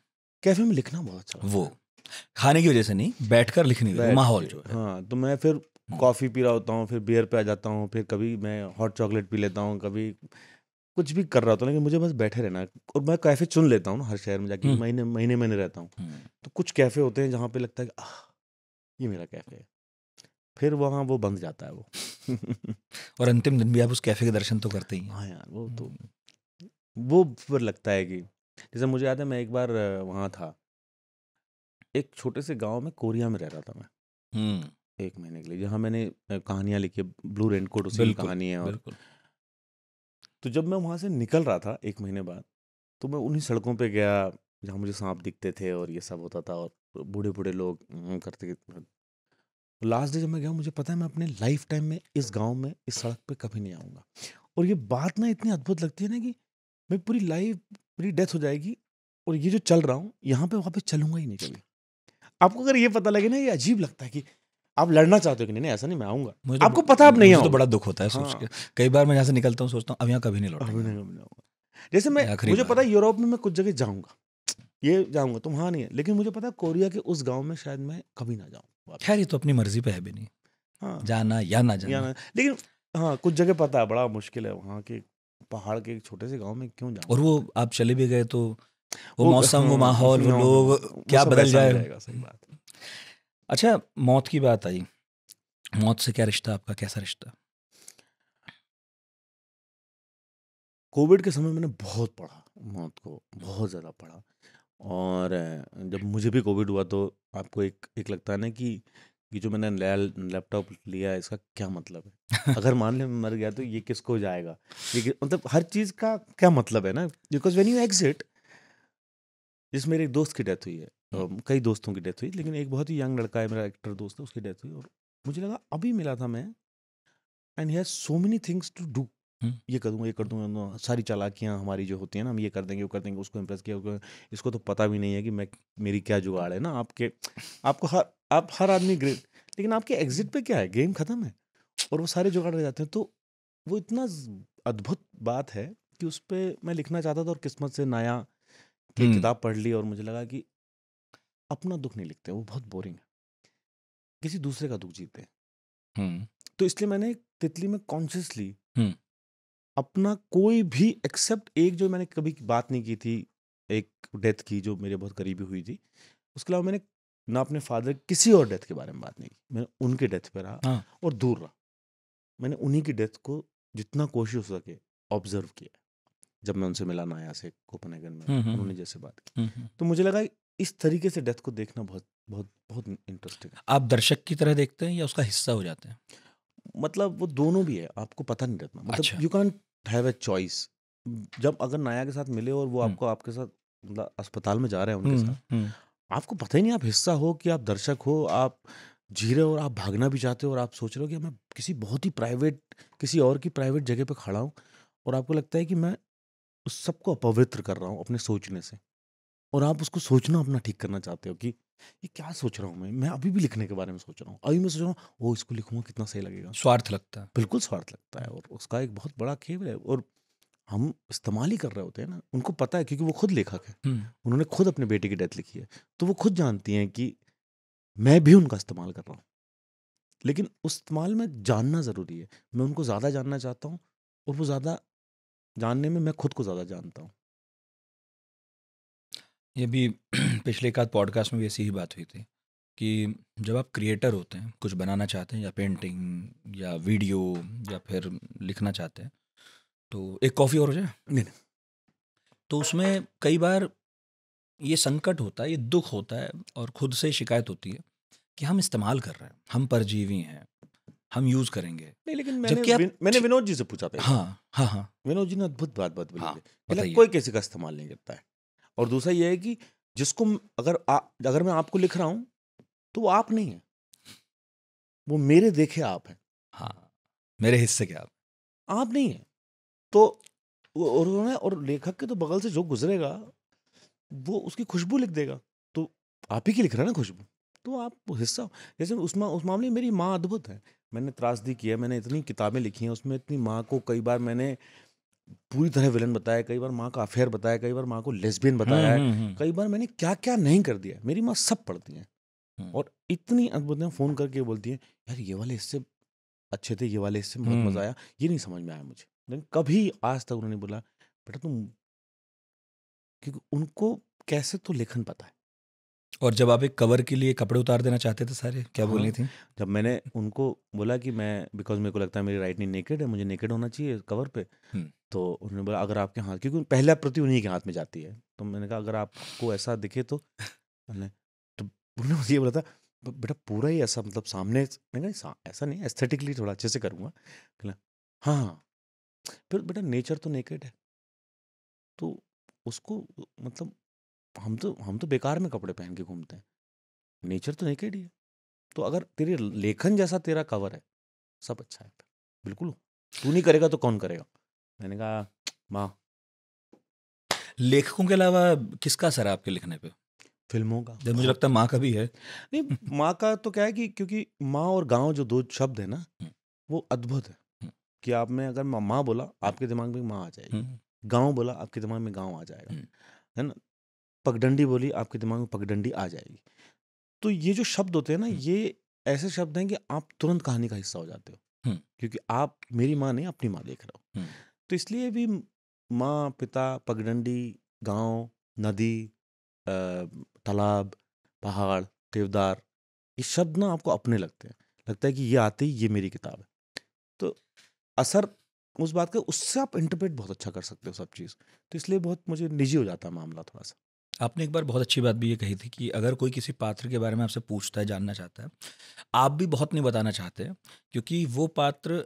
कैफे में लिखना बहुत अच्छा वो खाने की वजह से नहीं बैठकर लिखने की माहौल जो है हाँ तो मैं फिर हम्म। कॉफ़ी पी रहा होता हूँ फिर बियर पे आ जाता हूँ फिर कभी मैं हॉट चॉकलेट पी लेता हूँ कभी कुछ भी कर रहा होता हूँ लेकिन मुझे बस बैठे रहना और मैं कैफ़े चुन लेता हूँ ना हर शहर में जाके हम्म। महीने महीने महीने रहता हूँ हम्म। तो कुछ कैफ़े होते हैं जहाँ पे लगता है कि आह ये मेरा कैफ़े है फिर वहाँ वो बंद जाता है वो और अंतिम दिन भी आप उस कैफ़े के दर्शन तो करते ही हाँ यार वो तो वो फिर लगता है कि जैसे मुझे याद है मैं एक बार वहाँ था एक छोटे से गांव में कोरिया में रह रहा था मैं एक महीने के लिए जहाँ मैंने कहानियाँ लिखी ब्लू कोट उसकी कहानी है और तो जब मैं वहाँ से निकल रहा था एक महीने बाद तो मैं उन्हीं सड़कों पे गया जहाँ मुझे सांप दिखते थे और ये सब होता था और बूढ़े बूढ़े लोग करते लास्ट डे जब मैं गया मुझे पता है मैं अपने लाइफ टाइम में इस गांव में इस सड़क पे कभी नहीं आऊँगा और ये बात ना इतनी अद्भुत लगती है ना कि मैं पूरी लाइफ मेरी डेथ हो जाएगी और ये जो चल रहा हूँ यहाँ पे वहाँ पे चलूंगा ही नहीं कभी आपको अगर ये पता लगे ना ये अजीब लगता है कि आप लड़ना चाहते हो कि नहीं नहीं ऐसा नहीं मैं आऊंगा मुझे तो आपको पता आप नहीं तो बड़ा दुख होता है सोच के हाँ। कई बार मैं यहाँ से निकलता हूँ सोचता हूँ अब यहाँ कभी नहीं लौटा जैसे मैं मुझे पता है यूरोप में मैं कुछ जगह जाऊँगा ये जाऊँगा तो वहाँ नहीं है लेकिन मुझे पता है कोरिया के उस गाँव में शायद मैं कभी ना जाऊँ खैर ये तो अपनी मर्जी पे है भी नहीं हाँ जाना या ना जाना लेकिन हाँ कुछ जगह पता है बड़ा मुश्किल है वहाँ के पहाड़ के एक छोटे से गांव में क्यों जाऊँ और वो आप चले भी गए तो वो मौसम वो माहौल वो लोग क्या बदल जाएगा अच्छा मौत की बात आई मौत से क्या रिश्ता आपका कैसा रिश्ता कोविड के समय मैंने बहुत पढ़ा मौत को बहुत ज़्यादा पढ़ा और जब मुझे भी कोविड हुआ तो आपको एक एक लगता है ना कि कि जो मैंने नया लैपटॉप लिया है इसका क्या मतलब है अगर मान ले मर गया तो ये किसको जाएगा ये मतलब हर चीज़ का क्या मतलब है ना बिकॉज वेन यू एग्जिट जिस मेरे एक दोस्त की डेथ हुई है कई दोस्तों की डेथ हुई लेकिन एक बहुत ही यंग लड़का है मेरा एक्टर दोस्त है उसकी डेथ हुई और मुझे लगा अभी मिला था मैं and has so many things to do ये कर दूंगा ये कर दूंगा सारी चालाकियाँ हमारी जो होती हैं ना हम ये कर देंगे वो कर देंगे उसको इम्प्रेस किया उसको इसको तो पता भी नहीं है कि मैं मेरी क्या जुगाड़ है ना आपके आपको हर आप हर आदमी ग्रेट लेकिन आपके एग्जिट पे क्या है गेम खत्म है और वो सारे जुगाड़ रह जाते हैं तो वो इतना अद्भुत बात है कि उस पर मैं लिखना चाहता था और किस्मत से नया किताब पढ़ ली और मुझे लगा कि अपना दुख नहीं लिखते वो बहुत बोरिंग है किसी दूसरे का दुख जीते हैं तो इसलिए मैंने तितली में कॉन्शियसली अपना कोई भी एक्सेप्ट एक जो मैंने कभी बात नहीं की थी एक डेथ की जो मेरे बहुत करीबी हुई थी उसके अलावा मैंने ना अपने फादर किसी और डेथ के बारे में बात नहीं की मैंने उनके डेथ पे रहा हाँ। और दूर रहा मैंने उन्हीं की डेथ को जितना कोशिश हो सके ऑब्जर्व किया जब मैं उनसे मिला नाया से कोपनहेगन में हम्म, हम्म, उन्होंने हम्म। जैसे बात की तो मुझे लगा इस तरीके से डेथ को देखना बहुत बहुत बहुत इंटरेस्टिंग आप दर्शक की तरह देखते हैं या उसका हिस्सा हो जाते हैं मतलब वो दोनों भी है आपको पता नहीं रहता मतलब you can have a choice जब अगर नाया के साथ मिले और वो आपको आपके साथ मतलब अस्पताल में जा रहे हैं उनके साथ आपको पता ही नहीं आप हिस्सा हो कि आप दर्शक हो आप जी रहे हो और आप भागना भी चाहते हो और आप सोच रहे हो कि मैं किसी बहुत ही प्राइवेट किसी और की प्राइवेट जगह पर खड़ा हूँ और आपको लगता है कि मैं उस सबको अपवित्र कर रहा हूँ अपने सोचने से और आप उसको सोचना अपना ठीक करना चाहते हो कि ये क्या सोच रहा हूँ मैं मैं अभी भी लिखने के बारे में सोच रहा हूँ अभी मैं सोच रहा हूँ वो इसको लिखूंगा कितना सही लगेगा स्वार्थ लगता है बिल्कुल स्वार्थ लगता है और उसका एक बहुत बड़ा खेल है और हम इस्तेमाल ही कर रहे होते हैं ना उनको पता है क्योंकि वो खुद लेखक है हम्म। उन्होंने खुद अपने बेटे की डेथ लिखी है तो वो खुद जानती हैं कि मैं भी उनका इस्तेमाल कर रहा हूँ लेकिन उस इस्तेमाल में जानना ज़रूरी है मैं उनको ज़्यादा जानना चाहता हूँ और वो ज़्यादा जानने में मैं खुद को ज़्यादा जानता हूँ ये भी पिछले एक आध पॉडकास्ट में भी ऐसी ही बात हुई थी कि जब आप क्रिएटर होते हैं कुछ बनाना चाहते हैं या पेंटिंग या वीडियो या फिर लिखना चाहते हैं तो एक कॉफ़ी और हो जाए नहीं नहीं तो उसमें कई बार ये संकट होता है ये दुख होता है और खुद से शिकायत होती है कि हम इस्तेमाल कर रहे हैं हम परजीवी हैं हम यूज करेंगे नहीं लेकिन मैंने आप... मैंने विनोद जी से पूछा था हाँ हाँ हाँ विनोद जी ने अद्भुत बात बात बोली हाँ, कोई किसी का इस्तेमाल नहीं करता है और दूसरा यह है कि जिसको अगर आ, अगर मैं आपको लिख रहा हूँ तो वो आप नहीं है वो मेरे देखे आप हैं हाँ मेरे हिस्से के आप आप नहीं है तो और उन्होंने और लेखक के तो बगल से जो गुजरेगा वो उसकी खुशबू लिख देगा तो आप ही की लिख रहा है ना खुशबू तो आप हिस्सा जैसे उस मा, उस मामले में मेरी माँ अद्भुत है मैंने त्रासदी किया मैंने इतनी किताबें लिखी हैं उसमें इतनी माँ को कई बार मैंने पूरी तरह विलन बताया कई बार माँ का अफेयर बताया कई बार माँ को लेस्बियन बताया है कई बार मैंने क्या क्या नहीं कर दिया मेरी माँ सब पढ़ती हैं और इतनी अद्भुत है फ़ोन करके बोलती हैं यार ये वाले हिस्से अच्छे थे ये वाले हिस्से बहुत मज़ा आया ये नहीं समझ में आया मुझे लेकिन कभी आज तक उन्होंने बोला बेटा तुम क्योंकि उनको कैसे तो लेखन पता है और जब आप एक कवर के लिए कपड़े उतार देना चाहते थे सारे क्या हाँ, बोलनी थी जब मैंने उनको बोला कि मैं बिकॉज मेरे को लगता है मेरी राइट नी नेकेड है मुझे नेकेड होना चाहिए कवर पे तो उन्होंने बोला अगर आपके हाथ क्योंकि पहला प्रति उन्हीं के हाथ में जाती है तो मैंने कहा अगर आपको ऐसा दिखे तो मैंने तो उन्होंने मुझे बोला था बेटा पूरा ही ऐसा मतलब सामने मैंने कहा ऐसा नहीं एस्थेटिकली थोड़ा अच्छे से करूँगा हाँ, हाँ फिर बेटा नेचर तो नेकेड है तो उसको मतलब हम तो हम तो बेकार में कपड़े पहन के घूमते हैं नेचर तो नेकेड ही है तो अगर तेरे लेखन जैसा तेरा कवर है सब अच्छा है बिल्कुल तू नहीं करेगा तो कौन करेगा मैंने कहा माँ लेखकों के अलावा किसका असर है आपके लिखने पे फिल्मों का जब मुझे लगता है माँ का भी है नहीं माँ का तो क्या है कि क्योंकि माँ और गांव जो दो शब्द है ना हम्म। वो अद्भुत है कि आप में अगर माँ बोला आपके दिमाग में माँ आ जाएगी गाँव बोला आपके दिमाग में गाँव आ जाएगा है ना पगडंडी बोली आपके दिमाग में पगडंडी आ जाएगी तो ये जो शब्द होते हैं ना ये ऐसे शब्द हैं कि आप तुरंत कहानी का हिस्सा हो जाते हो क्योंकि आप मेरी माँ ने अपनी माँ देख रहे हो तो इसलिए भी माँ पिता पगडंडी गांव नदी तालाब पहाड़ देवदार ये शब्द ना आपको अपने लगते हैं लगता है कि ये आते ही ये मेरी किताब है असर उस बात का उससे आप इंटरप्रेट बहुत अच्छा कर सकते हो सब चीज़ तो इसलिए बहुत मुझे निजी हो जाता है मामला थोड़ा सा आपने एक बार बहुत अच्छी बात भी ये कही थी कि अगर कोई किसी पात्र के बारे में आपसे पूछता है जानना चाहता है आप भी बहुत नहीं बताना चाहते क्योंकि वो पात्र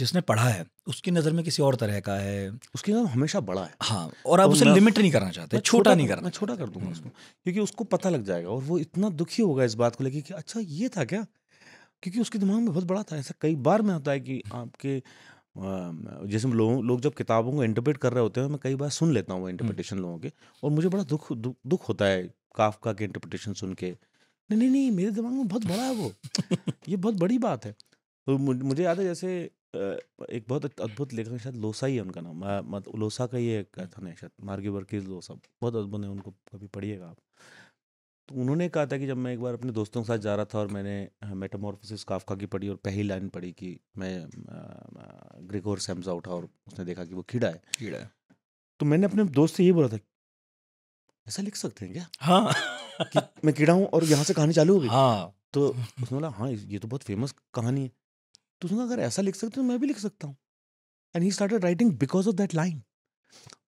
जिसने पढ़ा है उसकी नज़र में किसी और तरह का है उसकी नज़र हमेशा बड़ा है हाँ और आप तो उसे लिमिट नहीं करना चाहते छोटा नहीं करना मैं छोटा कर दूंगा हम्म। उसको क्योंकि उसको पता लग जाएगा और वो इतना दुखी होगा इस बात को लेकर कि अच्छा ये था क्या क्योंकि उसके दिमाग में बहुत बड़ा था ऐसा कई बार में होता है कि आपके जैसे लोग लोग जब किताबों को इंटरप्रेट कर रहे होते हैं मैं कई बार सुन लेता हूँ वो इंटरप्रिटेशन लोगों के और मुझे बड़ा दुख दु, दुख होता है काफका के इंटरप्रिटेशन सुन के नहीं नहीं नहीं मेरे दिमाग में बहुत बड़ा है वो ये बहुत बड़ी बात है तो मुझे याद है जैसे एक बहुत अद्भुत लेखक शायद लोसा ही है उनका नाम मतलब लोसा का ये कथन है शायद मार्गी वर्कीज लोसा बहुत अद्भुत है उनको कभी पढ़िएगा आप तो उन्होंने कहा था कि जब मैं एक बार अपने दोस्तों के साथ जा रहा था और मैंने मेटामोरफोसिस काफका की पढ़ी और पहली लाइन पढ़ी कि मैं ग्रेगोर सैमजा उठा और उसने देखा कि वो कीड़ा है कीड़ा है तो मैंने अपने दोस्त से ये बोला था ऐसा लिख सकते हैं क्या हाँ कि मैं कीड़ा हूँ और यहाँ से कहानी चालू हो गई हाँ तो उसने बोला हाँ ये तो बहुत फेमस कहानी है तो उसने अगर ऐसा लिख सकते हो तो मैं भी लिख सकता हूँ and he started writing because of that line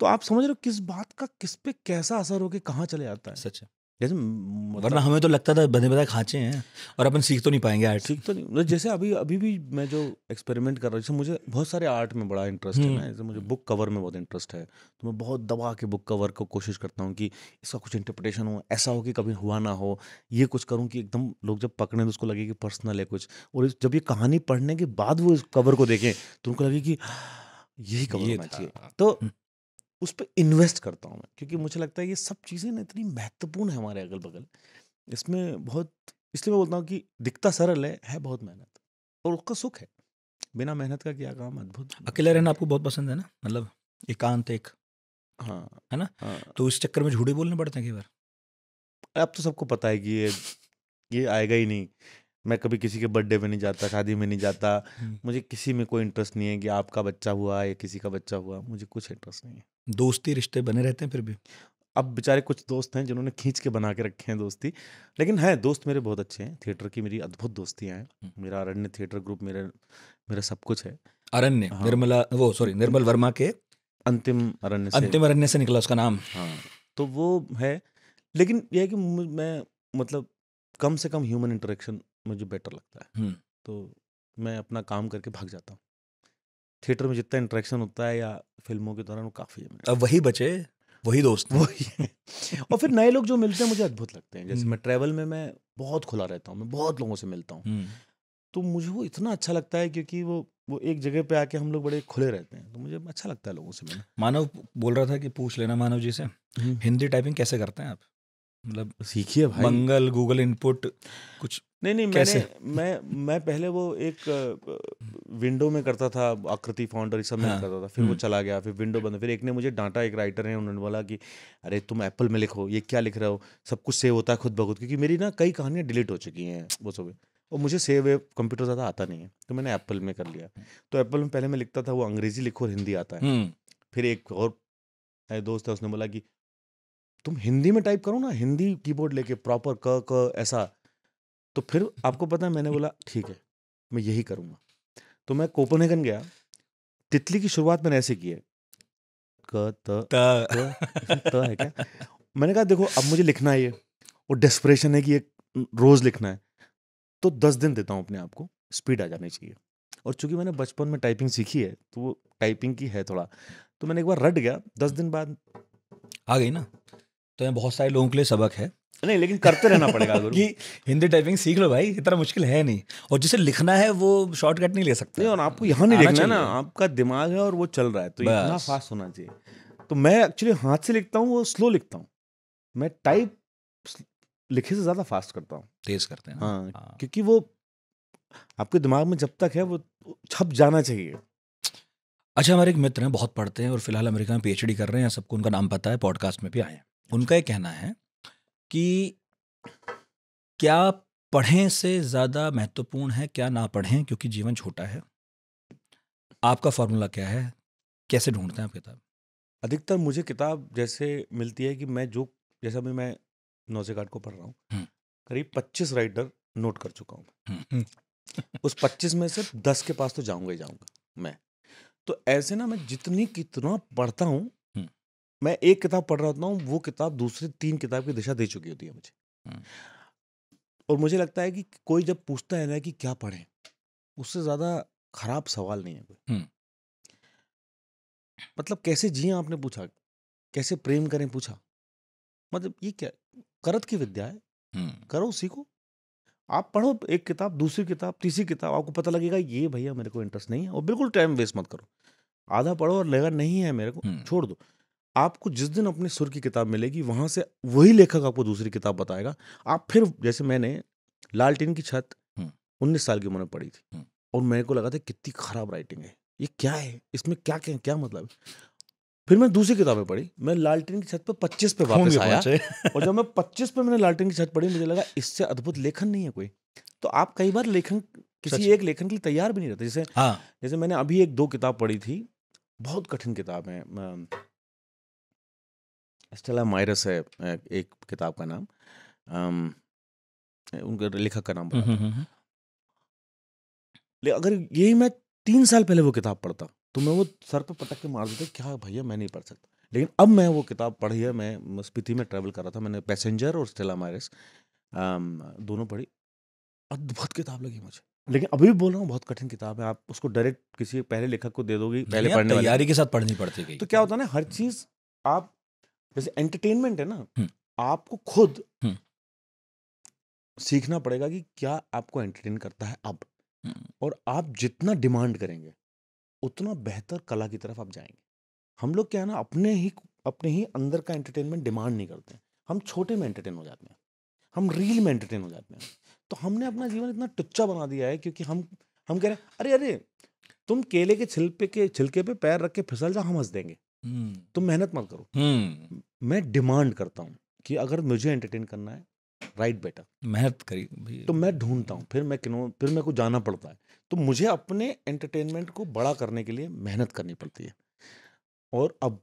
तो आप समझ रहे हो किस बात का किस पे कैसा असर हो के कहाँ चले जाता है सच है जैसे मतलब वरना हमें तो लगता था बने बताए खाँचे हैं और अपन सीख तो नहीं पाएंगे आर्ट सीख तो नहीं मतलब जैसे अभी अभी भी मैं जो एक्सपेरिमेंट कर रहा हूँ जैसे मुझे बहुत सारे आर्ट में बड़ा इंटरेस्ट है हम्म। जैसे मुझे बुक कवर में बहुत इंटरेस्ट है तो मैं बहुत दबा के बुक कवर को कोशिश करता हूँ कि इसका कुछ इंटरप्रिटेशन हो ऐसा हो कि कभी हुआ ना हो ये कुछ करूँ कि एकदम लोग जब पकड़ें तो उसको लगे कि पर्सनल है कुछ और जब ये कहानी पढ़ने के बाद वो इस कवर को देखें तो उनको लगे कि हाँ, यही कवर होना चाहिए तो हम्म। उस पर इन्वेस्ट करता हूँ मैं क्योंकि मुझे लगता है ये सब चीज़ें ना इतनी महत्वपूर्ण है हमारे अगल बगल इसमें बहुत इसलिए मैं बोलता हूँ कि दिखता सरल है है बहुत मेहनत और उसका सुख है बिना मेहनत का क्या काम अद्भुत अकेला रहना आपको बहुत पसंद है ना मतलब एकांत एक हाँ है ना हाँ, तो इस चक्कर में झूठे बोलने पड़ते हैं कई बार अब तो सबको पता है कि ये ये आएगा ही नहीं मैं कभी किसी के बर्थडे में नहीं जाता शादी में नहीं जाता मुझे किसी में कोई इंटरेस्ट नहीं है कि आपका बच्चा हुआ या किसी का बच्चा हुआ मुझे कुछ इंटरेस्ट नहीं है दोस्ती रिश्ते बने रहते हैं फिर भी अब बेचारे कुछ दोस्त हैं जिन्होंने खींच के बना के रखे हैं दोस्ती लेकिन है दोस्त मेरे बहुत अच्छे हैं थिएटर की मेरी अद्भुत दोस्तियाँ हैं हम्म। मेरा अरण्य थिएटर ग्रुप मेरे मेरा सब कुछ है अरण्य हाँ। निर्मला वो सॉरी निर्मल वर्मा के अंतिम अरण्य अंतिम अरण्य से निकला उसका नाम हाँ तो वो है लेकिन यह है कि मैं मतलब कम से कम ह्यूमन इंटरेक्शन मुझे बेटर लगता है तो मैं अपना काम करके भाग जाता हूँ थिएटर में जितना इंटरेक्शन होता है या फिल्मों के दौरान वो काफ़ी है अब वही बचे वही दोस्त वही और फिर नए लोग जो मिलते हैं मुझे अद्भुत लगते हैं जैसे मैं ट्रैवल में मैं बहुत खुला रहता हूँ मैं बहुत लोगों से मिलता हूँ तो मुझे वो इतना अच्छा लगता है क्योंकि वो वो एक जगह पे आके हम लोग बड़े खुले रहते हैं तो मुझे अच्छा लगता है लोगों से मिलना मानव बोल रहा था कि पूछ लेना मानव जी से हिंदी टाइपिंग कैसे करते हैं आप मतलब सीखिए भाई मंगल गूगल इनपुट कुछ नहीं नहीं मैंने मैं मैं पहले वो एक विंडो में करता था आकृति फाउंडर सब में हाँ, करता था फिर वो हम्म। चला गया फिर विंडो बंद फिर एक ने मुझे डांटा एक राइटर है उन्होंने बोला कि अरे तुम एप्पल में लिखो ये क्या लिख रहे हो सब कुछ सेव होता है खुद बखुद क्योंकि मेरी ना कई कहानियाँ डिलीट हो चुकी हैं वो सब और मुझे सेव वेव कंप्यूटर ज़्यादा आता नहीं है तो मैंने एप्पल में कर लिया तो एप्पल में पहले मैं लिखता था वो अंग्रेजी लिखो और हिंदी आता है हम्म। फिर एक और दोस्त है उसने बोला कि तुम हिंदी में टाइप करो ना हिंदी कीबोर्ड लेके प्रॉपर क क ऐसा तो फिर आपको पता है मैंने बोला ठीक है मैं यही करूँगा तो मैं कोपनहेगन गया तितली की शुरुआत मैंने ऐसे की है क त त है क्या मैंने कहा देखो अब मुझे लिखना है ये और डेस्परेशन है कि ये रोज़ लिखना है तो दस दिन देता हूँ अपने आप को स्पीड आ जानी चाहिए और चूंकि मैंने बचपन में टाइपिंग सीखी है तो वो टाइपिंग की है थोड़ा तो मैंने एक बार रट गया दस दिन बाद आ गई ना तो यह बहुत सारे लोगों के लिए सबक है नहीं लेकिन करते रहना पड़ेगा कि हिंदी टाइपिंग सीख लो भाई इतना मुश्किल है नहीं और जिसे लिखना है वो शॉर्टकट नहीं ले सकते नहीं और आपको यहाँ नहीं लिखना है ना आपका दिमाग है और वो चल रहा है तो इतना फास्ट होना चाहिए तो मैं एक्चुअली हाथ से लिखता हूँ वो स्लो लिखता हूँ मैं टाइप लिखे से ज़्यादा फास्ट करता हूँ तेज करते हैं हाँ, हाँ, क्योंकि वो आपके दिमाग में जब तक है वो छप जाना चाहिए अच्छा हमारे एक मित्र हैं बहुत पढ़ते हैं और फिलहाल अमेरिका में पीएचडी कर रहे हैं सबको उनका नाम पता है पॉडकास्ट में भी आए हैं उनका ये कहना है कि क्या पढ़ें से ज़्यादा महत्वपूर्ण है क्या ना पढ़ें क्योंकि जीवन छोटा है आपका फॉर्मूला क्या है कैसे ढूंढते हैं आप किताब अधिकतर मुझे किताब जैसे मिलती है कि मैं जो जैसा भी मैं नौजेगाट को पढ़ रहा हूँ करीब पच्चीस राइटर नोट कर चुका हूँ उस पच्चीस में से दस के पास तो जाऊँगा ही जाऊँगा मैं तो ऐसे ना मैं जितनी कितना पढ़ता हूँ मैं एक किताब पढ़ रहा होता हूँ वो किताब दूसरी तीन किताब की दिशा दे चुकी होती है मुझे और मुझे लगता है कि कोई जब पूछता है ना कि क्या पढ़े उससे ज़्यादा खराब सवाल नहीं है कोई मतलब कैसे जिए आपने पूछा कैसे प्रेम करें पूछा मतलब ये क्या करत की विद्या है करो सीखो आप पढ़ो एक किताब दूसरी किताब तीसरी किताब आपको पता लगेगा ये भैया मेरे को इंटरेस्ट नहीं है और बिल्कुल टाइम वेस्ट मत करो आधा पढ़ो और लगा नहीं है मेरे को छोड़ दो आपको जिस दिन अपने सुर की किताब मिलेगी वहाँ से वही लेखक आपको दूसरी किताब बताएगा आप फिर जैसे मैंने लालटेन की छत उन्नीस साल की उम्र में पढ़ी थी और मेरे को लगा था कितनी खराब राइटिंग है ये क्या है इसमें क्या क्या क्या मतलब फिर मैं दूसरी किताबें पढ़ी मैं लालटेन की छत पे पच्चीस पे वापस आया और जब मैं पच्चीस पे मैंने लालटेन की छत पढ़ी मुझे लगा इससे अद्भुत लेखन नहीं है कोई तो आप कई बार लेखन किसी एक लेखन के लिए तैयार भी नहीं रहते जैसे हाँ। जैसे मैंने अभी एक दो किताब पढ़ी थी बहुत कठिन किताब है स्टेला माइरस है एक किताब का नाम उनके लेखक का नाम ले अगर यही मैं तीन साल पहले वो किताब पढ़ता तो मैं वो सर पर पटक के मार देता क्या भैया मैं नहीं पढ़ सकता लेकिन अब मैं वो किताब पढ़ी है मैं स्पीति में ट्रेवल कर रहा था मैंने पैसेंजर और स्टेला माइरस दोनों पढ़ी अद्भुत किताब लगी मुझे लेकिन अभी भी बोल रहा हूँ बहुत कठिन किताब है आप उसको डायरेक्ट किसी पहले लेखक को दे दोगी पहले पढ़ने तैयारी के साथ पढ़नी पड़ती है तो क्या होता है ना हर चीज आप जैसे एंटरटेनमेंट है ना हम्म। आपको खुद हम्म। सीखना पड़ेगा कि क्या आपको एंटरटेन करता है अब हम्म। और आप जितना डिमांड करेंगे उतना बेहतर कला की तरफ आप जाएंगे हम लोग क्या है ना अपने ही अपने ही अंदर का एंटरटेनमेंट डिमांड नहीं करते हम छोटे में एंटरटेन हो जाते हैं हम रील में एंटरटेन हो जाते हैं तो हमने अपना जीवन इतना टुच्चा बना दिया है क्योंकि हम हम कह रहे हैं अरे अरे तुम केले के छिलके के छिलके पे पैर रख के फिसल जा हम हंस देंगे हम्म। तुम मेहनत मत करो हम्म। मैं डिमांड करता हूँ कि अगर मुझे एंटरटेन करना है राइट बेटर मेहनत करी तो मैं ढूंढता हूँ फिर मैं किनो फिर मेरे को जाना पड़ता है तो मुझे अपने एंटरटेनमेंट को बड़ा करने के लिए मेहनत करनी पड़ती है और अब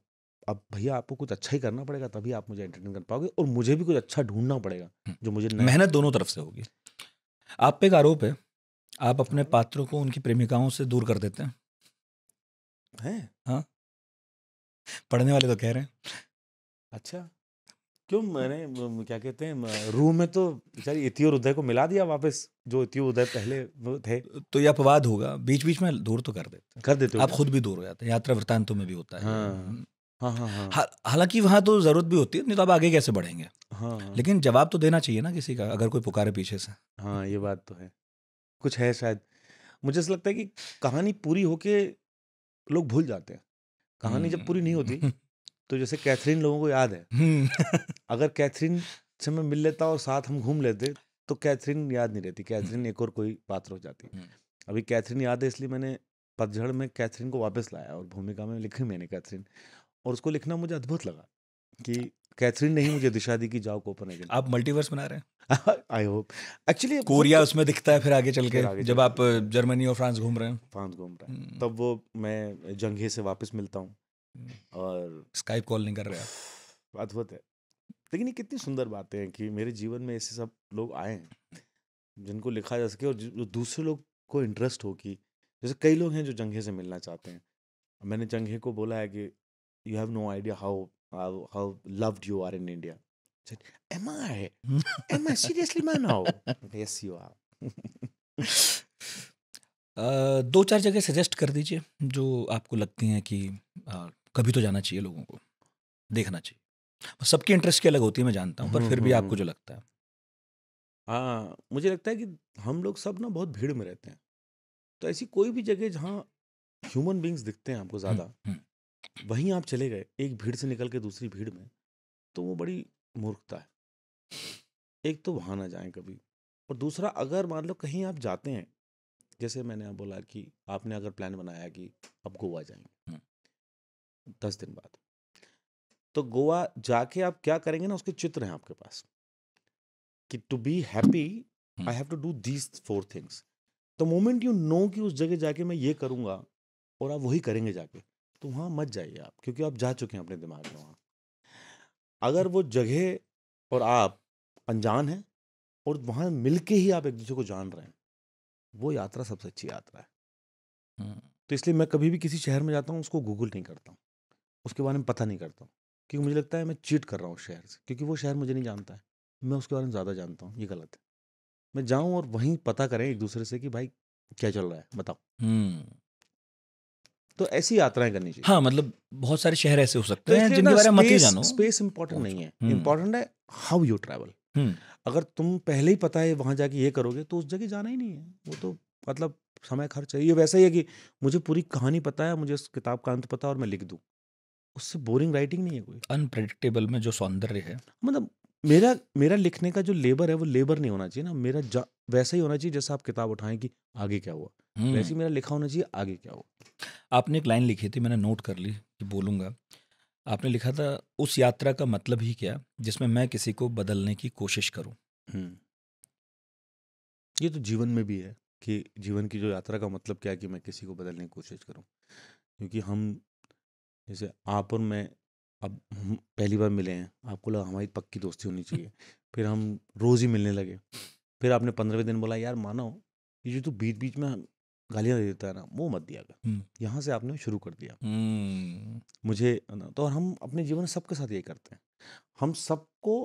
अब भैया आपको कुछ अच्छा ही करना पड़ेगा तभी आप मुझे एंटरटेन कर पाओगे और मुझे भी कुछ अच्छा ढूंढना पड़ेगा हम्म। जो मुझे मेहनत दोनों तरफ से होगी आप पे एक आरोप है आप अपने पात्रों को उनकी प्रेमिकाओं से दूर कर देते हैं हैं हाँ पढ़ने वाले तो कह रहे हैं अच्छा क्यों मैंने क्या कहते हैं रूह में तो बेचारी इतियो उदय को मिला दिया वापस जो इतियो उदय पहले थे तो ये अपवाद होगा बीच बीच में दूर तो कर देते कर देते आप खुद भी दूर हो जाते हैं यात्रा वृत्तांतों में भी होता है हाँ, हाँ, हाँ. हाँ, हाँ। हा, हालांकि वहां तो जरूरत भी होती है नहीं तो आप आगे कैसे बढ़ेंगे हाँ, हाँ. लेकिन जवाब तो देना चाहिए ना किसी का अगर कोई पुकारे पीछे से हाँ ये बात तो है कुछ है शायद मुझे ऐसा लगता है कि कहानी पूरी होके लोग भूल जाते हैं कहानी जब पूरी नहीं होती हम्म। तो जैसे कैथरीन लोगों को याद है हम्म। अगर कैथरीन से मैं मिल लेता और साथ हम घूम लेते तो कैथरीन याद नहीं रहती कैथरीन हम्म। एक और कोई पात्र हो जाती अभी कैथरीन याद है इसलिए मैंने पतझड़ में कैथरीन को वापस लाया और भूमिका में लिखी मैंने कैथरीन और उसको लिखना मुझे अद्भुत लगा कि कैथरीन नहीं मुझे दिशा दी कि जाओ कोपन आप मल्टीवर्स बना रहे हैं आई होप एक्चुअली कोरिया तो- उसमें दिखता है फिर आगे चल के जब आप जर्मनी और फ्रांस घूम रहे हैं फ्रांस घूम रहे हैं हम्म। तब वो मैं जंगे से वापस मिलता हूँ हम्म। और स्काइप कॉल नहीं कर रहे अद्भुत है लेकिन ये कितनी सुंदर बातें हैं कि मेरे जीवन में ऐसे सब लोग आए हैं जिनको लिखा जा सके और दूसरे लोग को इंटरेस्ट हो कि जैसे कई लोग हैं जो जंगे से मिलना चाहते हैं मैंने जंगे को बोला है कि you have no idea how how loved you are in India said, Am I? Am I seriously man now? yes, you are. uh, दो चार जगह सजेस्ट कर दीजिए जो आपको लगती हैं कि uh, कभी तो जाना चाहिए लोगों को देखना चाहिए सबकी इंटरेस्ट की अलग होती है मैं जानता हूँ पर हम्म, फिर भी आपको हम्म। जो लगता है हाँ मुझे लगता है कि हम लोग सब ना बहुत भीड़ में रहते हैं तो ऐसी कोई भी जगह जहाँ ह्यूमन बींग्स दिखते हैं आपको हम्म, ज़्यादा वहीं आप चले गए एक भीड़ से निकल के दूसरी भीड़ में तो वो बड़ी मूर्खता है एक तो वहाँ ना जाएं कभी और दूसरा अगर मान लो कहीं आप जाते हैं जैसे मैंने आप बोला कि आपने अगर प्लान बनाया कि आप गोवा जाएंगे दस दिन बाद तो गोवा जाके आप क्या करेंगे ना उसके चित्र हैं आपके पास कि to be happy I have to do these four things the moment you know कि उस जगह जाके मैं ये करूँगा और आप वही करेंगे जाके तो वहाँ मत जाइए आप क्योंकि आप जा चुके हैं अपने दिमाग में वहाँ अगर वो जगह और आप अनजान हैं और वहाँ मिल के ही आप एक दूसरे को जान रहे हैं वो यात्रा सबसे अच्छी यात्रा है तो इसलिए मैं कभी भी किसी शहर में जाता हूँ उसको गूगल नहीं करता हूँ उसके बारे में पता नहीं करता हूँ क्योंकि मुझे लगता है मैं चीट कर रहा हूँ शहर से क्योंकि वो शहर मुझे नहीं जानता है मैं उसके बारे में ज़्यादा जानता हूँ ये गलत है मैं जाऊँ और वहीं पता करें एक दूसरे से कि भाई क्या चल रहा है बताओ तो ऐसी यात्राएं करनी चाहिए हाँ मतलब बहुत सारे शहर ऐसे हो सकते तो हैं जिनके बारे में मत ही जानो स्पेस इंपॉर्टेंट नहीं है इंपॉर्टेंट हम्म। है हाउ यू ट्रैवल अगर तुम पहले ही पता है वहां जाके ये करोगे तो उस जगह जाना ही नहीं है वो तो मतलब समय खर्च है ये वैसा ही है कि मुझे पूरी कहानी पता है मुझे उस किताब का अंत पता है और मैं लिख दूँ उससे बोरिंग राइटिंग नहीं है कोई अनप्रेडिक्टेबल में जो सौंदर्य है मतलब मेरा मेरा लिखने का जो लेबर है वो लेबर नहीं होना चाहिए ना मेरा वैसा ही होना चाहिए जैसा आप किताब उठाएं कि आगे क्या हुआ हम्म। वैसे ही मेरा लिखा होना चाहिए आगे क्या हुआ आपने एक लाइन लिखी थी मैंने नोट कर ली कि बोलूंगा आपने लिखा था उस यात्रा का मतलब ही क्या जिसमें मैं किसी को बदलने की कोशिश करूं हम्म। ये तो जीवन में भी है कि जीवन की जो यात्रा का मतलब क्या है कि मैं किसी को बदलने की कोशिश करूं क्योंकि हम जैसे आप और मैं अब हम पहली बार मिले हैं आपको लगा हमारी पक्की दोस्ती होनी चाहिए फिर हम रोज़ ही मिलने लगे फिर आपने पंद्रहवें दिन बोला यार मानो ये जो तू बीच बीच में गालियाँ दे देता है ना वो मत दिया कर हम्म। यहाँ से आपने शुरू कर दिया हम्म। मुझे ना तो और हम अपने जीवन में सबके साथ यही करते हैं हम सबको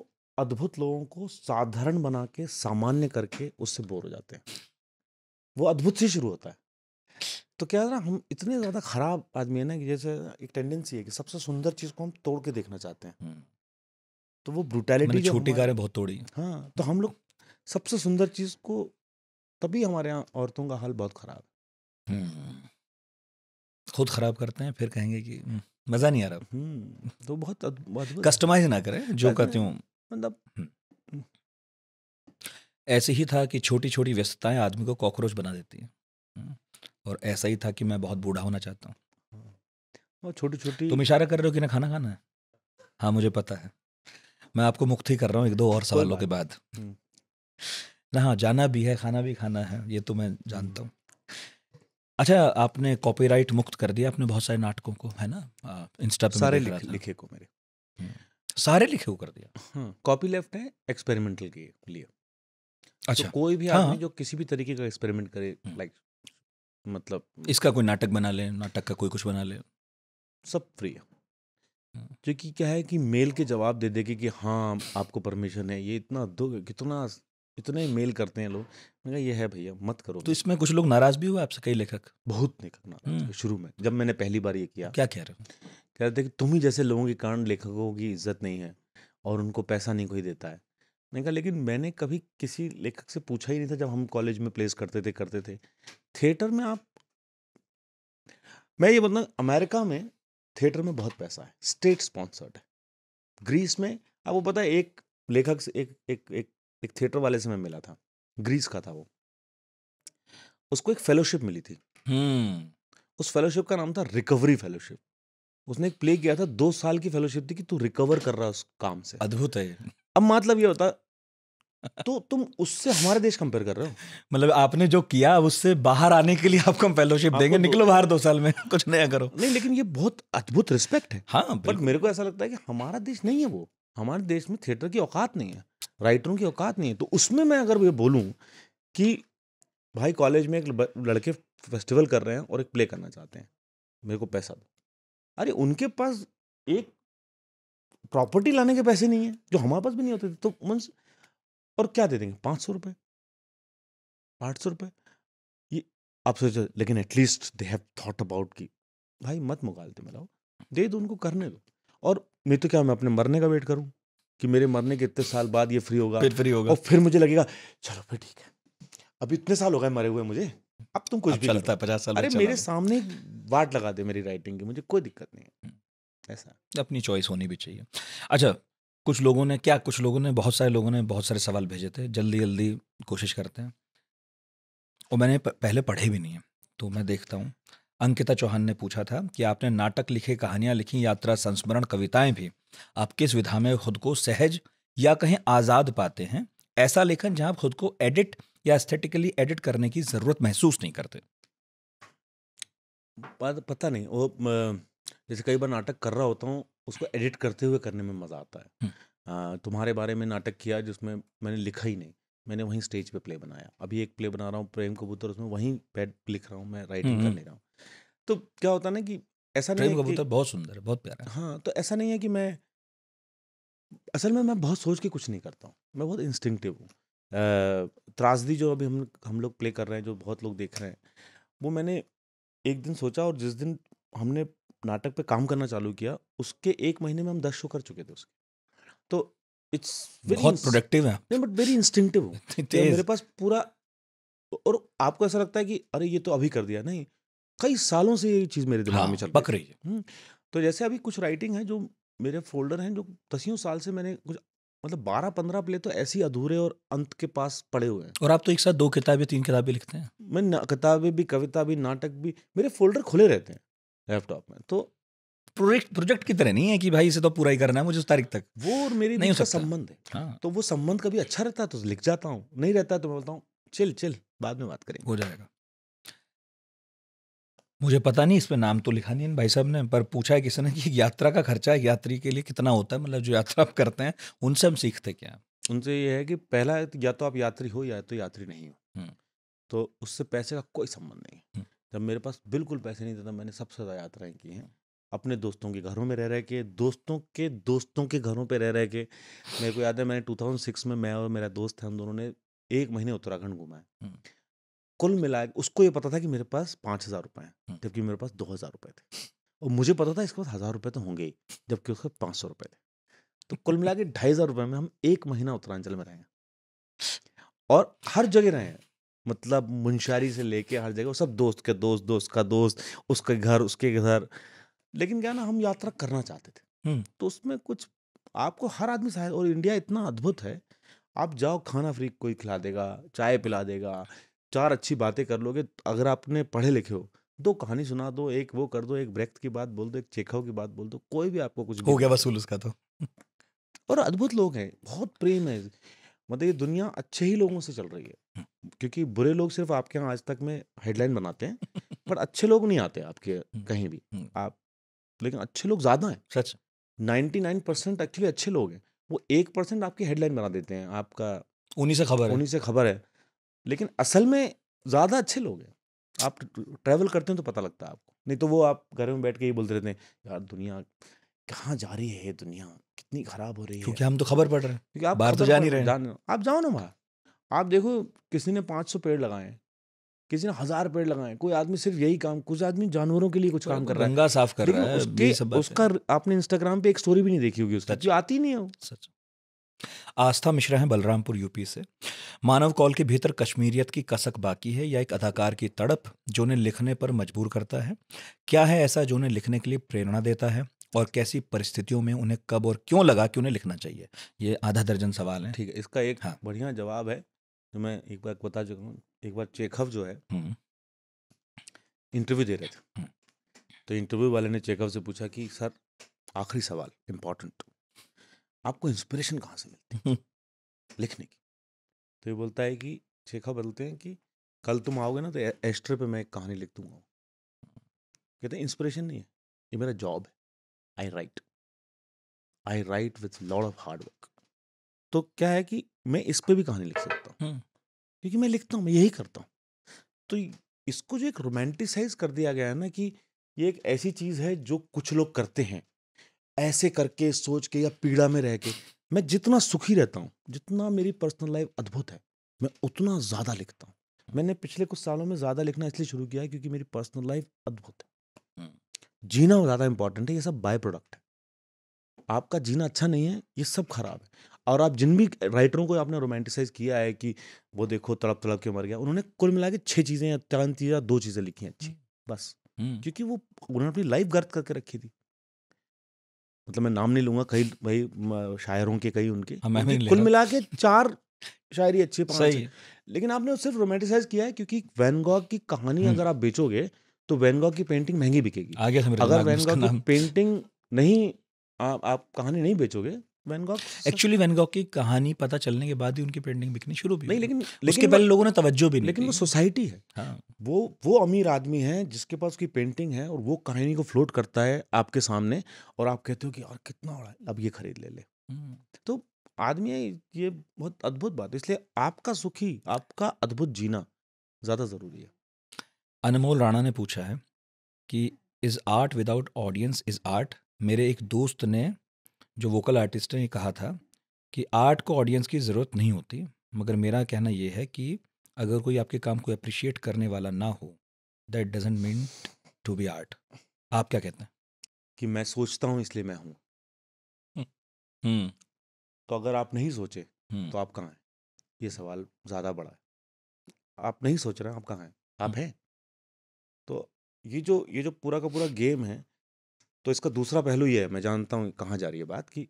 अद्भुत लोगों को साधारण बना के सामान्य करके उससे बोर हो जाते हैं वो अद्भुत से शुरू होता है तो क्या है ना हम इतने ज़्यादा खराब आदमी है ना कि जैसे एक टेंडेंसी है कि सबसे सुंदर चीज़ को हम तोड़ के देखना चाहते हैं हम्म। तो वो ब्रुटैलिटी छोटी कारें बहुत तोड़ी हाँ तो हम लोग सबसे सुंदर चीज़ को तभी हमारे यहाँ औरतों का हाल बहुत ख़राब है हम्म। खुद खराब करते हैं फिर कहेंगे कि हम्म, मज़ा नहीं आ रहा तो बहुत कस्टमाइज ना करें जो करते हूँ मतलब ऐसे ही था कि छोटी छोटी व्यस्तताएं आदमी को कॉकरोच बना देती है और ऐसा ही था कि मैं बहुत बूढ़ा होना चाहता हूँ हाँ। छोटी छोटी तुम इशारा कर रहे हो कि ना खाना खाना है हाँ मुझे पता है मैं आपको मुक्त ही कर रहा हूँ एक दो और सवालों के बाद हम्म। ना हाँ जाना भी है खाना भी खाना है ये तो मैं हम्म। जानता हूँ अच्छा आपने कॉपीराइट मुक्त कर दिया आपने बहुत सारे नाटकों को है ना इंस्टा सारे लिख, लिखे को मेरे हम्म। सारे लिखे को कर दिया हाँ, कॉपी लेफ्ट है एक्सपेरिमेंटल के लिए तो अच्छा तो कोई भी हाँ, आदमी हाँ। जो किसी भी तरीके का एक्सपेरिमेंट करे लाइक मतलब इसका कोई नाटक बना ले नाटक का कोई कुछ बना ले सब फ्री है हाँ। क्योंकि क्या है कि मेल के जवाब दे देगी कि हाँ आपको परमिशन है ये इतना दुख कितना इतने मेल करते हैं लोग मैं ये है भैया मत करो तो इसमें कुछ लोग नाराज भी हुए आपसे कई लेखक बहुत लेखक नाराज हम्म। शुरू में जब मैंने पहली बार ये किया क्या कह रहे हो कह रहे थे कि तुम ही जैसे लोगों के कारण लेखकों की इज्जत नहीं है और उनको पैसा नहीं कोई देता है मैंने कहा लेकिन मैंने कभी किसी लेखक से पूछा ही नहीं था जब हम कॉलेज में प्लेस करते थे करते थे थिएटर में आप मैं ये बोलता अमेरिका में थिएटर में बहुत पैसा है स्टेट स्पॉन्सर्ड है ग्रीस में आपको पता है एक लेखक से एक एक एक एक थिएटर वाले से मैं मिला था ग्रीस का था वो उसको एक फेलोशिप मिली थी हम्म। उस फेलोशिप का नाम था रिकवरी फेलोशिप उसने एक प्ले किया था दो साल की फेलोशिप थी कि तू रिकवर कर रहा है उस काम से अद्भुत है अब मतलब ये होता तो तुम उससे हमारे देश कंपेयर कर रहे हो मतलब आपने जो किया उससे बाहर आने के लिए आपको हम फेलोशिप देंगे तो निकलो बाहर दो साल में कुछ नया करो नहीं लेकिन ये बहुत अद्भुत रिस्पेक्ट है हाँ बट मेरे को ऐसा लगता है कि हमारा देश नहीं है वो हमारे देश में थिएटर की औकात नहीं है राइटरों की औकात नहीं है तो उसमें मैं अगर ये बोलूँ कि भाई कॉलेज में एक लड़के फेस्टिवल कर रहे हैं और एक प्ले करना चाहते हैं मेरे को पैसा दो अरे उनके पास एक प्रॉपर्टी लाने के पैसे नहीं है जो हमारे पास भी नहीं होते थे तो मंस और क्या दे देंगे पाँच सौ रुपये आठ सौ रुपये ये आप सोचो लेकिन at least they have thought about कि भाई मत मुगालते मिलाओ दे दो उनको करने दो और मैं तो क्या मैं अपने मरने का वेट करूँ कि मेरे मरने के इतने साल बाद ये फ्री होगा फिर फ्री होगा और फिर मुझे लगेगा चलो फिर ठीक है अब इतने साल हो गए मरे हुए मुझे अब तुम कुछ अब भी चलता है पचास साल अरे मेरे सामने वाट लगा दे मेरी राइटिंग की मुझे कोई दिक्कत नहीं है ऐसा अपनी चॉइस होनी भी चाहिए अच्छा कुछ लोगों ने क्या कुछ लोगों ने बहुत सारे लोगों ने बहुत सारे सवाल भेजे थे जल्दी जल्दी कोशिश करते हैं और मैंने पहले पढ़े भी नहीं है तो मैं देखता हूँ अंकिता चौहान ने पूछा था कि आपने नाटक लिखे कहानियाँ लिखी यात्रा संस्मरण कविताएं भी आप किस विधा में खुद को सहज या कहीं आज़ाद पाते हैं ऐसा लेखन जहाँ आप खुद को एडिट या एस्थेटिकली एडिट करने की ज़रूरत महसूस नहीं करते पता नहीं वो जैसे कई बार नाटक कर रहा होता हूँ उसको एडिट करते हुए करने में मज़ा आता है आ, तुम्हारे बारे में नाटक किया जिसमें मैंने लिखा ही नहीं मैंने वहीं स्टेज पे प्ले बनाया अभी एक प्ले बना रहा हूँ प्रेम कबूतर उसमें वहीं बैठ लिख रहा हूँ मैं राइटिंग कर ले रहा हूँ तो क्या होता ना कि ऐसा नहीं कबूतर बहुत सुंदर है बहुत प्यारा हाँ तो ऐसा नहीं है कि मैं असल में मैं बहुत सोच के कुछ नहीं करता हूँ मैं बहुत इंस्टिंक्टिव हूँ त्रासदी जो अभी हम हम लोग प्ले कर रहे हैं जो बहुत लोग देख रहे हैं वो मैंने एक दिन सोचा और जिस दिन हमने नाटक पे काम करना चालू किया उसके एक महीने में हम दस शो कर चुके थे उसके तो इट्स बहुत प्रोडक्टिव है नहीं बट वेरी इंस्टिंक्टिव मेरे पास पूरा और आपको ऐसा लगता है कि अरे ये तो अभी कर दिया नहीं कई सालों से ये चीज़ मेरे दिमाग हाँ, में चल पक रही है हम्म, तो जैसे अभी कुछ राइटिंग है जो मेरे फोल्डर हैं जो दसियों साल से मैंने कुछ मतलब बारह पंद्रह प्ले तो ऐसे ही अधूरे और अंत के पास पड़े हुए हैं और आप तो एक साथ दो किताबें तीन किताबें लिखते हैं मैं किताबें भी कविता भी नाटक भी मेरे फोल्डर खुले रहते हैं लैपटॉप में तो प्रोजेक्ट प्रोजेक्ट की तरह नहीं है कि भाई इसे तो पूरा ही करना है मुझे उस तारीख तक वो और मेरे नहीं उसका संबंध है हाँ। तो वो संबंध कभी अच्छा रहता है तो लिख जाता हूँ नहीं रहता है तो मैं बोलता हूँ चिल चिल बाद में बात करेंगे हो जाएगा मुझे पता नहीं इसमें नाम तो लिखा नहीं भाई साहब ने पर पूछा है किसी ने कि यात्रा का खर्चा यात्री के लिए कितना होता है मतलब जो यात्रा आप करते हैं उनसे हम सीखते क्या उनसे ये है कि पहला या तो आप यात्री हो या तो यात्री नहीं हो हम्म। तो उससे पैसे का कोई संबंध नहीं है हम्म। जब मेरे पास बिल्कुल पैसे नहीं थे तब मैंने सबसे ज़्यादा यात्राएं की हैं अपने दोस्तों के घरों में रह रह के दोस्तों के दोस्तों के घरों पर रह रह के मेरे को याद है मैंने 2006 में मैं और मेरा दोस्त था हम दोनों ने एक महीने उत्तराखंड घुमाया कुल मिला उसको ये पता था कि मेरे पास पाँच हज़ार रुपये हैं जबकि मेरे पास दो हज़ार रुपये थे और मुझे पता था इसके पास हज़ार रुपये तो होंगे ही जबकि उसके पाँच सौ रुपये थे तो कुल मिला के ढाई हज़ार रुपये में हम एक महीना उत्तरांचल में रहे हैं और हर जगह रहे हैं मतलब मुंशारी से लेके हर जगह सब दोस्त के दोस्त दोस्त का दोस्त उसके घर उसके घर लेकिन क्या ना हम यात्रा करना चाहते थे तो उसमें कुछ आपको हर आदमी शायद और इंडिया इतना अद्भुत है आप जाओ खाना फ्री कोई खिला देगा चाय पिला देगा चार अच्छी बातें कर लोगे अगर आपने पढ़े लिखे हो दो कहानी सुना दो एक वो कर दो एक ब्रेक की बात बोल दो एक चेखाओ की बात बोल दो कोई भी आपको कुछ हो गया वसूल उसका तो और अद्भुत लोग हैं बहुत प्रेम है मतलब ये दुनिया अच्छे ही लोगों से चल रही है हम्म। क्योंकि बुरे लोग सिर्फ आपके यहाँ आज तक में हेडलाइन बनाते हैं पर अच्छे लोग नहीं आते आपके हम्म, कहीं भी हम्म। आप लेकिन अच्छे लोग ज़्यादा हैं सच नाइन्टी नाइन परसेंट एक्चुअली अच्छे लोग हैं वो एक परसेंट आपकी हेडलाइन बना देते हैं आपका उन्हीं से खबर उन्हीं से खबर है लेकिन असल में ज़्यादा अच्छे लोग हैं आप ट्रैवल करते हैं तो पता लगता है आपको नहीं तो वो आप घर में बैठ के ये बोलते रहते हैं यार दुनिया कहाँ जा रही है दुनिया इतनी खराब हो रही तो है क्योंकि हम तो खबर पड़ रहे हैं क्योंकि आप बाहर तो जा नहीं रहे जान आप जाओ ना वहाँ आप देखो किसी ने पाँच सौ पेड़ लगाए किसी ने हजार पेड़ लगाए कोई आदमी सिर्फ यही काम कुछ आदमी जानवरों के लिए कुछ काम कर रहा है गंगा साफ कर रहा है उसके उसका आपने इंस्टाग्राम पे एक स्टोरी भी नहीं देखी होगी उसका जो आती नहीं है सच आस्था मिश्रा हैं बलरामपुर यूपी से मानव कॉल के भीतर कश्मीरियत की कसक बाकी है या एक अदाकार की तड़प जो उन्हें लिखने पर मजबूर करता है क्या है ऐसा जो उन्हें लिखने के लिए प्रेरणा देता है और कैसी परिस्थितियों में उन्हें कब और क्यों लगा कि उन्हें लिखना चाहिए ये आधा दर्जन सवाल है ठीक है इसका एक हाँ। बढ़िया जवाब है जो मैं एक बार बता चुका एक बार चेखव जो है इंटरव्यू दे रहे थे तो इंटरव्यू वाले ने चेखव से पूछा कि सर आखिरी सवाल इम्पोर्टेंट तो, आपको इंस्पिरेशन कहाँ से मिलती है लिखने की तो ये बोलता है कि शेखा बोलते हैं कि कल तुम आओगे ना तो एस्ट्रे पे मैं एक कहानी लिख दूंगा कहते हैं इंस्पिरेशन नहीं है ये मेरा जॉब है I write I write with lot of hard work तो क्या है कि मैं इस पर भी कहानी लिख सकता हूँ क्योंकि मैं लिखता हूँ मैं यही करता हूँ तो इसको जो एक रोमांटिसाइज कर दिया गया है ना कि ये एक ऐसी चीज़ है जो कुछ लोग करते हैं ऐसे करके सोच के या पीड़ा में रह के मैं जितना सुखी रहता हूँ जितना मेरी पर्सनल लाइफ अद्भुत है मैं उतना ज़्यादा लिखता हूँ मैंने पिछले कुछ सालों में ज़्यादा लिखना इसलिए शुरू किया है क्योंकि मेरी पर्सनल लाइफ अद्भुत है जीना ज़्यादा इंपॉर्टेंट है ये सब बाय प्रोडक्ट है आपका जीना अच्छा नहीं है ये सब खराब है और आप जिन भी राइटरों को आपने रोमांटिसाइज किया है कि वो देखो तड़प तड़प के मर गया उन्होंने कुल मिला के छः चीज़ें या चांद चीजें या दो चीज़ें लिखी हैं अच्छी बस क्योंकि वो उन्होंने अपनी लाइफ गर्द करके रखी थी मतलब मैं नाम नहीं लूंगा कई भाई शायरों के कई उनके हाँ, कुल मिला के चार शायरी अच्छी लेकिन आपने सिर्फ रोमांटिसाइज किया है क्योंकि वैनगॉग की कहानी अगर आप बेचोगे तो वैनगा की पेंटिंग महंगी बिकेगी आगे अगर वैनगा की पेंटिंग नहीं आ, आप कहानी नहीं बेचोगे एक्चुअली की कहानी पता चलने के बाद ही उनकी पेंटिंग बिकनी शुरू भी नहीं लेकिन उसके पहले लोगों ने तवज्जो भी लेकिन वो सोसाइटी है हाँ। वो वो अमीर आदमी है जिसके पास उसकी पेंटिंग है और वो कहानी को फ्लोट करता है आपके सामने और आप कहते हो कि और कितना बड़ा अब ये खरीद ले ले हम्म। तो आदमी ये बहुत अद्भुत बात है इसलिए आपका सुखी आपका अद्भुत जीना ज़्यादा ज़रूरी है अनमोल राणा ने पूछा है कि is art without audience is art मेरे एक दोस्त ने जो वोकल आर्टिस्ट ने कहा था कि आर्ट को ऑडियंस की ज़रूरत नहीं होती मगर मेरा कहना यह है कि अगर कोई आपके काम को अप्रिशिएट करने वाला ना हो that doesn't mean to be art आप क्या कहते हैं कि मैं सोचता हूँ इसलिए मैं हूँ हम्म, हम्म। तो अगर आप नहीं सोचे हम्म। तो आप कहाँ हैं ये सवाल ज़्यादा बड़ा है आप नहीं सोच रहे आप कहाँ हैं आप हैं तो ये जो ये जो पूरा का पूरा गेम है तो इसका दूसरा पहलू ये है मैं जानता हूँ कहाँ जा रही है बात कि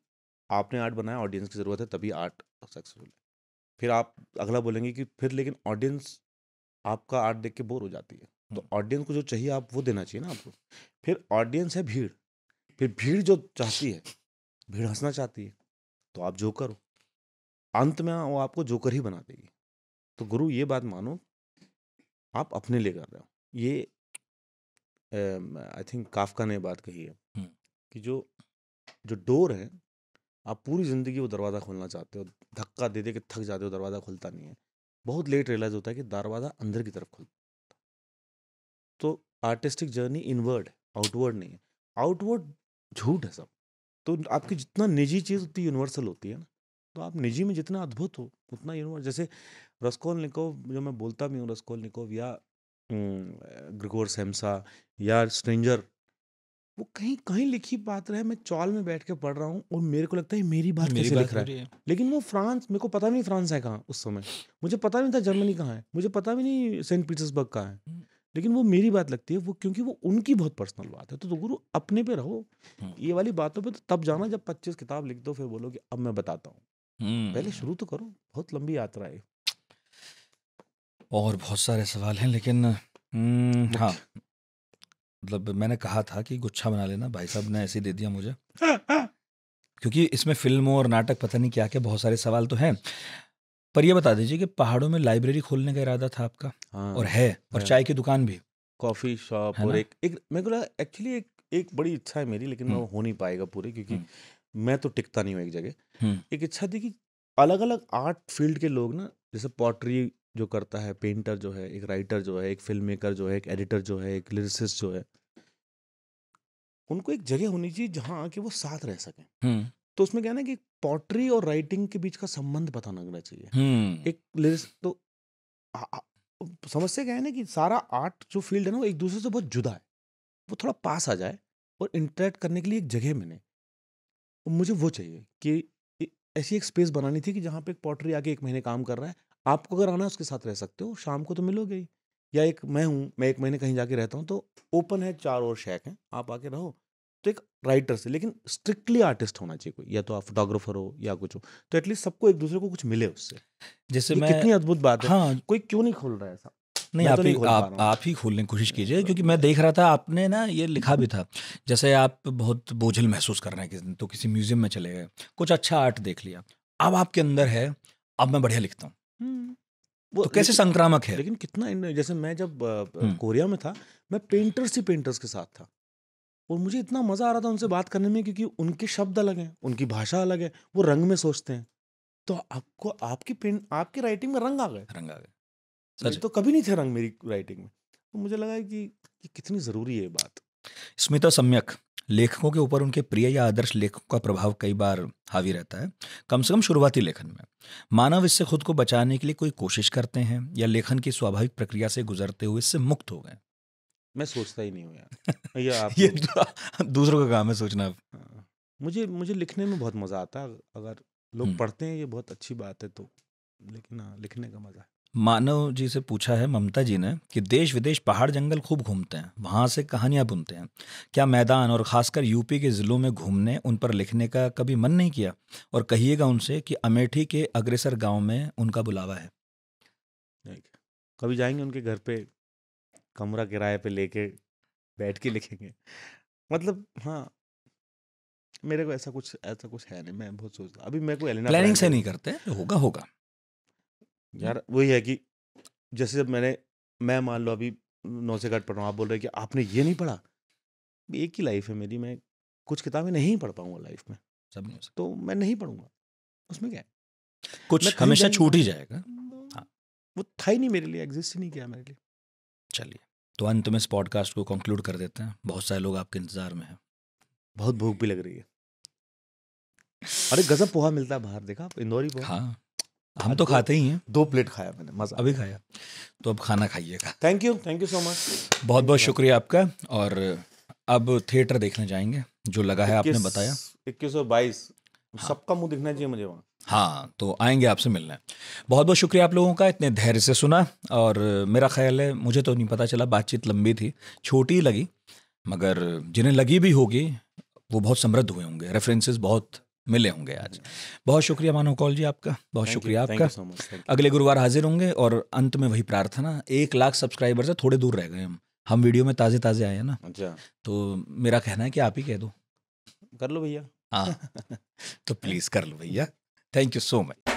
आपने आर्ट बनाया ऑडियंस की ज़रूरत है तभी आर्ट सक्सेसफुल है फिर आप अगला बोलेंगे कि फिर लेकिन ऑडियंस आपका आर्ट देख के बोर हो जाती है तो ऑडियंस को जो चाहिए आप वो देना चाहिए ना आपको फिर ऑडियंस है भीड़ फिर भीड़ जो चाहती है भीड़ हंसना चाहती है तो आप जो करो अंत में वो आपको जोकर ही बना देगी तो गुरु ये बात मानो आप अपने लिए कर रहे हो ये आई थिंक काफका ने बात कही है कि जो जो डोर है आप पूरी ज़िंदगी वो दरवाज़ा खोलना चाहते हो धक्का दे दे के थक जाते हो दरवाज़ा खुलता नहीं है बहुत लेट रियलाइज होता है कि दरवाज़ा अंदर की तरफ खुलता तो आर्टिस्टिक जर्नी इनवर्ड है आउटवर्ड नहीं है आउटवर्ड झूठ है सब तो आपकी जितना निजी चीज़ उतनी यूनिवर्सल होती है ना तो आप निजी में जितना अद्भुत हो उतना यूनिवर्स जैसे रस्कोल निकोव जो मैं बोलता भी हूँ रस्कोल निकोव या हम्म, ग्रिगोर सेमसा या स्ट्रेंजर वो कहीं कहीं लिखी बात रहे मैं चौल में बैठ के पढ़ रहा हूँ और मेरे को लगता है मेरी बात मेरी कैसे बात लिख रहा है।, है लेकिन वो फ्रांस मेरे को पता नहीं फ्रांस है कहाँ उस समय मुझे पता नहीं था जर्मनी कहाँ है मुझे पता भी नहीं सेंट पीटर्सबर्ग कहाँ है हम्म। लेकिन वो मेरी बात लगती है वो क्योंकि वो उनकी बहुत पर्सनल बात है तो, तो गुरु अपने पे रहो हम्म। ये वाली बातों पे तो तब जाना जब पच्चीस किताब लिख दो फिर बोलो कि अब मैं बताता हूँ पहले शुरू तो करो बहुत लंबी यात्रा है और बहुत सारे सवाल हैं लेकिन हम्म, हाँ मतलब मैंने कहा था कि गुच्छा बना लेना भाई साहब ने ऐसे दे दिया मुझे क्योंकि इसमें फिल्मों और नाटक पता नहीं क्या क्या बहुत सारे सवाल तो हैं पर यह बता दीजिए कि पहाड़ों में लाइब्रेरी खोलने का इरादा था आपका हाँ, और है और चाय की दुकान भी कॉफी शॉप और एक एक मेरे को एक्चुअली एक एक बड़ी इच्छा है मेरी लेकिन वो हम्म। हो नहीं पाएगा पूरी क्योंकि हम्म। मैं तो टिकता नहीं हूँ एक जगह एक इच्छा थी कि अलग अलग आर्ट फील्ड के लोग ना जैसे पॉटरी जो करता है पेंटर जो है एक राइटर जो है एक फिल्म मेकर जो है एक एडिटर जो है एक लिरिसिस्ट जो है उनको एक जगह होनी चाहिए जहाँ आके वो साथ रह सके हम्म। तो उसमें क्या ना कि पॉटरी और राइटिंग के बीच का संबंध पता लगना चाहिए हम्म। एक तो समस्या क्या है ना कि सारा आर्ट जो फील्ड है ना वो एक दूसरे से बहुत जुदा है वो थोड़ा पास आ जाए और इंटरेक्ट करने के लिए एक जगह मिले मुझे वो चाहिए कि ऐसी एक स्पेस बनानी थी कि जहाँ पे एक पॉटरी आके एक महीने काम कर रहा है आपको अगर आना है उसके साथ रह सकते हो शाम को तो मिलोगे ही या एक मैं हूँ मैं एक महीने कहीं जाके रहता हूँ तो ओपन है चार और शेख हैं आप आके रहो तो एक राइटर से लेकिन स्ट्रिक्टली आर्टिस्ट होना चाहिए कोई या तो आप फोटोग्राफर हो या कुछ हो तो एटलीस्ट सबको एक दूसरे को कुछ मिले उससे जैसे मैं कितनी अद्भुत बात हाँ, है कोई क्यों नहीं खोल रहा है ऐसा नहीं आप तो ही आप आप ही खोलने की कोशिश कीजिए क्योंकि मैं देख रहा था आपने ना ये लिखा भी था जैसे आप बहुत बोझल महसूस कर रहे हैं किसी तो किसी म्यूजियम में चले गए कुछ अच्छा आर्ट देख लिया अब आपके अंदर है अब मैं बढ़िया लिखता हूँ वो तो कैसे संक्रामक है लेकिन कितना जैसे मैं जब हम्म। कोरिया में था मैं पेंटर्स ही पेंटर्स के साथ था और मुझे इतना मजा आ रहा था उनसे बात करने में क्योंकि उनके शब्द अलग हैं उनकी भाषा अलग है वो रंग में सोचते हैं तो आपको आपकी पेंट आपकी राइटिंग में रंग आ गए रंग आ गए तो कभी नहीं थे रंग मेरी राइटिंग में तो मुझे लगा कि, कि कितनी जरूरी है ये बात स्मिता सम्यक लेखकों के ऊपर उनके प्रिय या आदर्श लेखकों का प्रभाव कई बार हावी रहता है कम से कम शुरुआती लेखन में मानव इससे खुद को बचाने के लिए कोई कोशिश करते हैं या लेखन की स्वाभाविक प्रक्रिया से गुजरते हुए इससे मुक्त हो गए मैं सोचता ही नहीं हूँ यार ये आप ये तो दूसरों का काम है सोचना हाँ। मुझे मुझे लिखने में बहुत मज़ा आता है अगर लोग हम्म। पढ़ते हैं ये बहुत अच्छी बात है तो लेकिन हाँ, लिखने का मज़ा है मानव जी से पूछा है ममता जी ने कि देश विदेश पहाड़ जंगल खूब घूमते हैं वहाँ से कहानियाँ बुनते हैं क्या मैदान और ख़ासकर यूपी के ज़िलों में घूमने उन पर लिखने का कभी मन नहीं किया और कहिएगा उनसे कि अमेठी के अग्रसर गांव में उनका बुलावा है कभी जाएंगे उनके घर पे कमरा किराए पे लेके बैठ के लिखेंगे मतलब हाँ मेरे को ऐसा कुछ ऐसा कुछ है नहीं मैं बहुत सोचता अभी मेरे को प्लानिंग से नहीं करते तो होगा होगा यार हम्म। वही है कि जैसे जब मैंने मैं मान लो अभी नौ से घट पढ़ रहा हूँ आप बोल रहे हैं कि आपने ये नहीं पढ़ा एक ही लाइफ है मेरी मैं कुछ किताबें नहीं पढ़ पाऊंगा लाइफ में सब नहीं तो मैं नहीं पढ़ूंगा उसमें क्या है कुछ हमेशा छूट ही जाएगा हाँ वो था ही नहीं मेरे लिए एग्जिस्ट ही नहीं किया मेरे लिए चलिए तो अंत में इस पॉडकास्ट को कंक्लूड कर देते हैं बहुत सारे लोग आपके इंतजार में हैं बहुत भूख भी लग रही है अरे गजब पोहा मिलता है बाहर देखा आप इंदौरी पोहा हाँ हम तो खाते ही हैं दो प्लेट खाया मैंने मजा अभी खाया तो अब खाना खाइएगा thank you thank you so much बहुत बहुत शुक्रिया आपका और अब थिएटर देखने जाएंगे जो लगा है आपने बताया इक्कीस और बाईस हाँ। सबका मुंह दिखना चाहिए मुझे वहाँ हाँ तो आएंगे आपसे मिलने बहुत बहुत शुक्रिया आप लोगों का इतने धैर्य से सुना और मेरा ख्याल है मुझे तो नहीं पता चला बातचीत लंबी थी छोटी ही लगी मगर जिन्हें लगी भी होगी वो बहुत समृद्ध हुए होंगे रेफरेंसेस बहुत मिले होंगे आज बहुत शुक्रिया मानव कौल जी आपका बहुत thank शुक्रिया you, आपका much, अगले गुरुवार हाजिर होंगे और अंत में वही प्रार्थना एक लाख सब्सक्राइबर से थोड़े दूर रह गए हम हम वीडियो में ताज़े ताज़े आए हैं ना अच्छा तो मेरा कहना है कि आप ही कह दो कर लो भैया हाँ तो प्लीज़ कर लो भैया थैंक यू सो मच